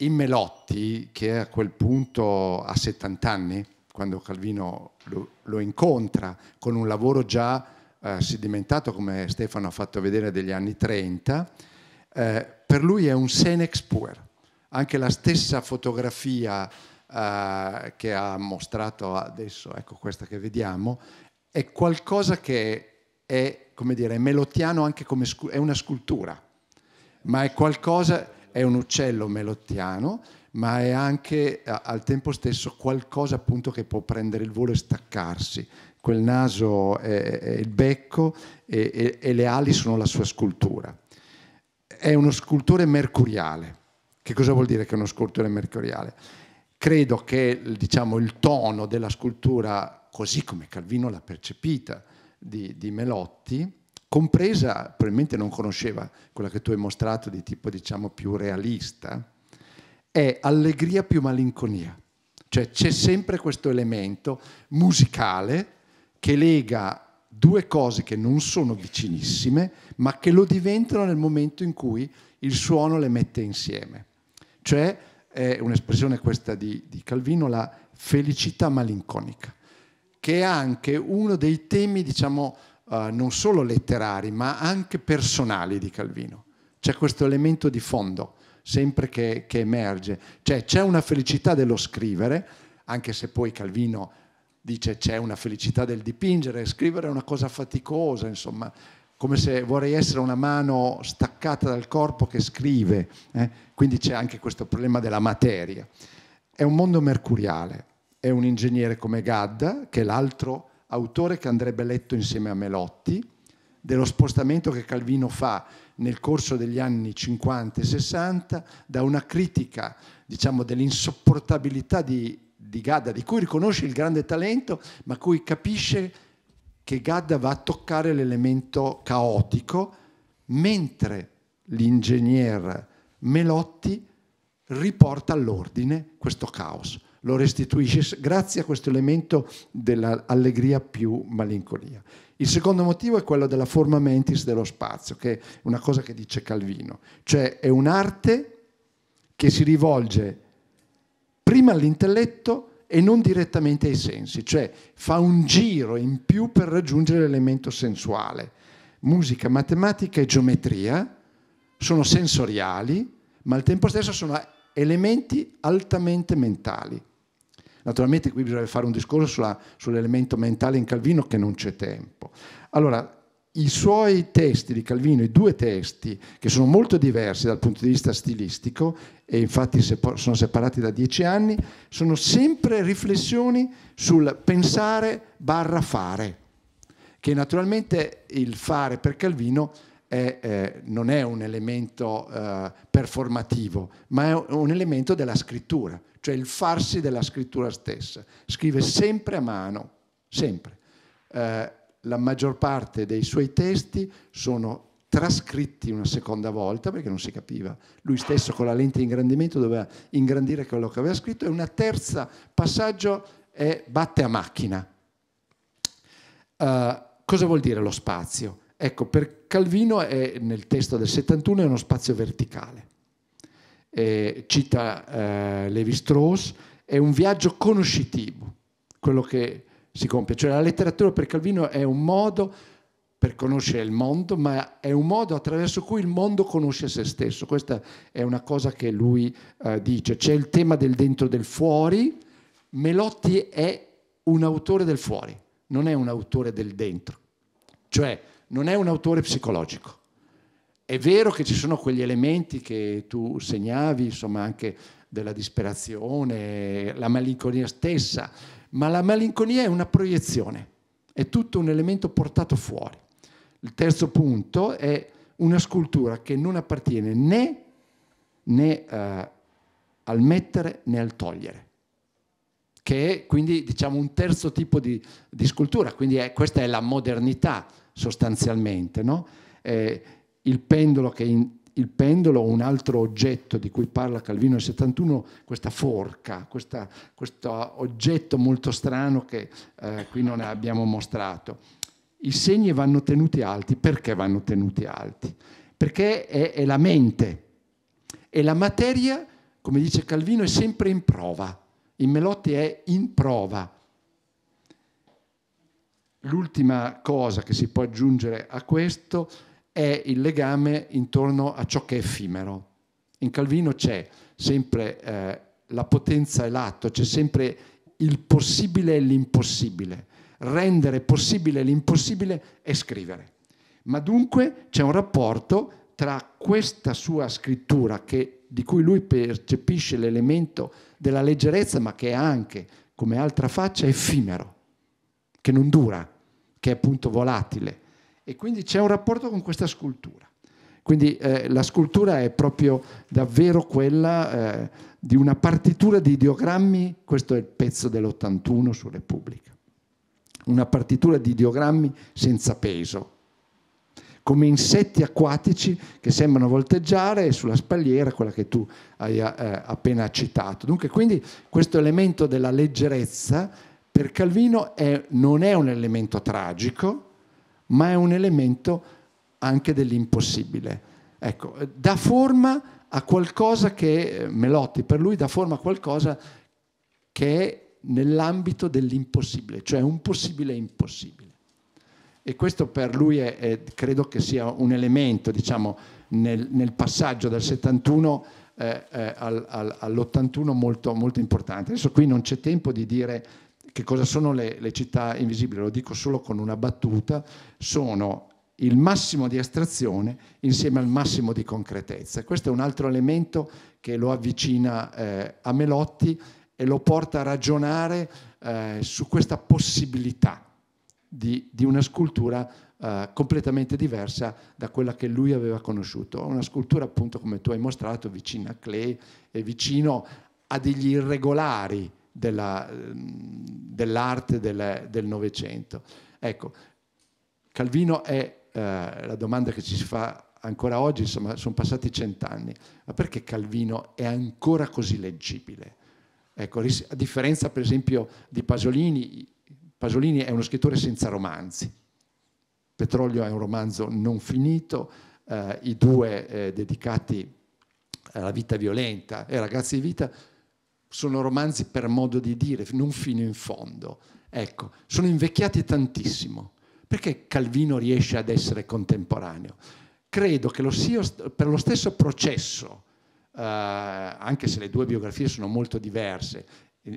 in Melotti, che a quel punto ha 70 anni, quando Calvino lo, lo incontra, con un lavoro già eh, sedimentato, come Stefano ha fatto vedere, degli anni 30, eh, per lui è un Senex puer. Anche la stessa fotografia eh, che ha mostrato adesso, ecco questa che vediamo, è qualcosa che è, come dire, melotiano anche come scu- è una scultura, ma è qualcosa, è un uccello melotiano, ma è anche a, al tempo stesso qualcosa appunto che può prendere il volo e staccarsi. Quel naso è, è il becco e, e, e le ali sono la sua scultura. È uno scultore mercuriale. Che cosa vuol dire che è uno scultore mercuriale? credo che diciamo, il tono della scultura, così come Calvino l'ha percepita, di, di, Melotti, compresa, probabilmente non conosceva quella che tu hai mostrato di tipo diciamo, più realista, è allegria più malinconia. Cioè c'è sempre questo elemento musicale che lega due cose che non sono vicinissime, ma che lo diventano nel momento in cui il suono le mette insieme. Cioè è un'espressione questa di, di Calvino, la felicità malinconica, che è anche uno dei temi, diciamo, eh, non solo letterari, ma anche personali di Calvino. C'è questo elemento di fondo, sempre che, che emerge. Cioè c'è una felicità dello scrivere, anche se poi Calvino dice c'è una felicità del dipingere, scrivere è una cosa faticosa, insomma, come se vorrei essere una mano staccata dal corpo che scrive, eh? quindi c'è anche questo problema della materia. È un mondo mercuriale, è un ingegnere come Gadda, che è l'altro autore che andrebbe letto insieme a Melotti, dello spostamento che Calvino fa nel corso degli anni 50 e 60 da una critica diciamo, dell'insopportabilità di, di Gadda, di cui riconosce il grande talento, ma cui capisce che Gadda va a toccare l'elemento caotico, mentre l'ingegner Melotti riporta all'ordine questo caos, lo restituisce grazie a questo elemento dell'allegria più malinconia. Il secondo motivo è quello della forma mentis dello spazio, che è una cosa che dice Calvino, cioè è un'arte che si rivolge prima all'intelletto, e non direttamente ai sensi, cioè fa un giro in più per raggiungere l'elemento sensuale. Musica, matematica e geometria sono sensoriali, ma al tempo stesso sono elementi altamente mentali. Naturalmente qui bisogna fare un discorso sulla, sull'elemento mentale in Calvino che non c'è tempo. Allora, i suoi testi di Calvino, i due testi, che sono molto diversi dal punto di vista stilistico, e infatti sono separati da dieci anni, sono sempre riflessioni sul pensare barra fare, che naturalmente il fare per Calvino è, eh, non è un elemento eh, performativo, ma è un elemento della scrittura, cioè il farsi della scrittura stessa. Scrive sempre a mano, sempre. Eh, la maggior parte dei suoi testi sono trascritti una seconda volta perché non si capiva. Lui stesso con la lente di ingrandimento doveva ingrandire quello che aveva scritto e una terza passaggio è batte a macchina. Uh, cosa vuol dire lo spazio? Ecco, per Calvino è, nel testo del 71 è uno spazio verticale. Eh, cita eh, Levi Strauss, è un viaggio conoscitivo, quello che si compie. Cioè la letteratura per Calvino è un modo per conoscere il mondo, ma è un modo attraverso cui il mondo conosce se stesso. Questa è una cosa che lui eh, dice. C'è il tema del dentro e del fuori. Melotti è un autore del fuori, non è un autore del dentro. Cioè non è un autore psicologico. È vero che ci sono quegli elementi che tu segnavi, insomma anche della disperazione, la malinconia stessa, ma la malinconia è una proiezione, è tutto un elemento portato fuori. Il terzo punto è una scultura che non appartiene né, né eh, al mettere né al togliere, che è quindi diciamo un terzo tipo di, di scultura, quindi è, questa è la modernità sostanzialmente, no? eh, il pendolo che in, il pendolo o un altro oggetto di cui parla Calvino nel 71, questa forca, questa, questo oggetto molto strano che eh, qui non abbiamo mostrato. I segni vanno tenuti alti. Perché vanno tenuti alti? Perché è, è la mente. E la materia, come dice Calvino, è sempre in prova. In Melotti è in prova. L'ultima cosa che si può aggiungere a questo è è il legame intorno a ciò che è effimero. In Calvino c'è sempre eh, la potenza e l'atto, c'è sempre il possibile e l'impossibile. Rendere possibile l'impossibile è scrivere. Ma dunque c'è un rapporto tra questa sua scrittura che, di cui lui percepisce l'elemento della leggerezza, ma che è anche, come altra faccia, effimero, che non dura, che è appunto volatile, e quindi c'è un rapporto con questa scultura. Quindi eh, la scultura è proprio davvero quella eh, di una partitura di ideogrammi, questo è il pezzo dell'81 su Repubblica, una partitura di ideogrammi senza peso, come insetti acquatici che sembrano volteggiare sulla spalliera, quella che tu hai eh, appena citato. Dunque, quindi questo elemento della leggerezza per Calvino è, non è un elemento tragico, ma è un elemento anche dell'impossibile. Ecco, dà forma a qualcosa che, Melotti per lui dà forma a qualcosa che è nell'ambito dell'impossibile, cioè un possibile impossibile. E questo per lui è, è, credo che sia un elemento, diciamo, nel, nel passaggio dal 71 eh, eh, all'81 molto, molto importante. Adesso qui non c'è tempo di dire che cosa sono le, le città invisibili, lo dico solo con una battuta, sono il massimo di astrazione insieme al massimo di concretezza. Questo è un altro elemento che lo avvicina eh, a Melotti e lo porta a ragionare eh, su questa possibilità di, di una scultura eh, completamente diversa da quella che lui aveva conosciuto. Una scultura, appunto, come tu hai mostrato, vicina a Clay e vicino a degli irregolari della, dell'arte del, del Novecento. Ecco, Calvino è eh, la domanda che ci si fa ancora oggi, insomma, sono passati cent'anni, ma perché Calvino è ancora così leggibile? Ecco, a differenza per esempio di Pasolini, Pasolini è uno scrittore senza romanzi. Petrolio è un romanzo non finito, eh, i due eh, dedicati alla vita violenta e ragazzi di vita sono romanzi per modo di dire, non fino in fondo. Ecco, sono invecchiati tantissimo. Perché Calvino riesce ad essere contemporaneo? Credo che lo sia per lo stesso processo, eh, anche se le due biografie sono molto diverse,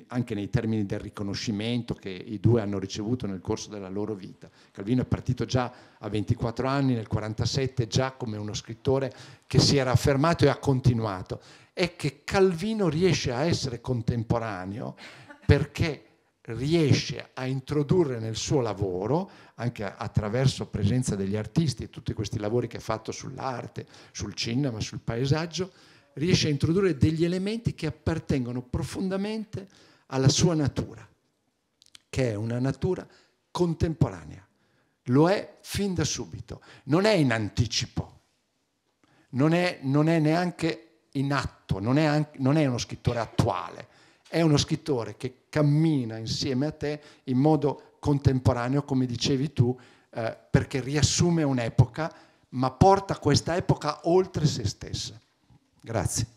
anche nei termini del riconoscimento che i due hanno ricevuto nel corso della loro vita. Calvino è partito già a 24 anni, nel 47, già come uno scrittore che si era affermato e ha continuato è che Calvino riesce a essere contemporaneo perché riesce a introdurre nel suo lavoro, anche attraverso presenza degli artisti e tutti questi lavori che ha fatto sull'arte, sul cinema, sul paesaggio, riesce a introdurre degli elementi che appartengono profondamente alla sua natura, che è una natura contemporanea. Lo è fin da subito, non è in anticipo, non è, non è neanche in atto, non è, anche, non è uno scrittore attuale, è uno scrittore che cammina insieme a te in modo contemporaneo, come dicevi tu, eh, perché riassume un'epoca, ma porta questa epoca oltre se stessa. Grazie.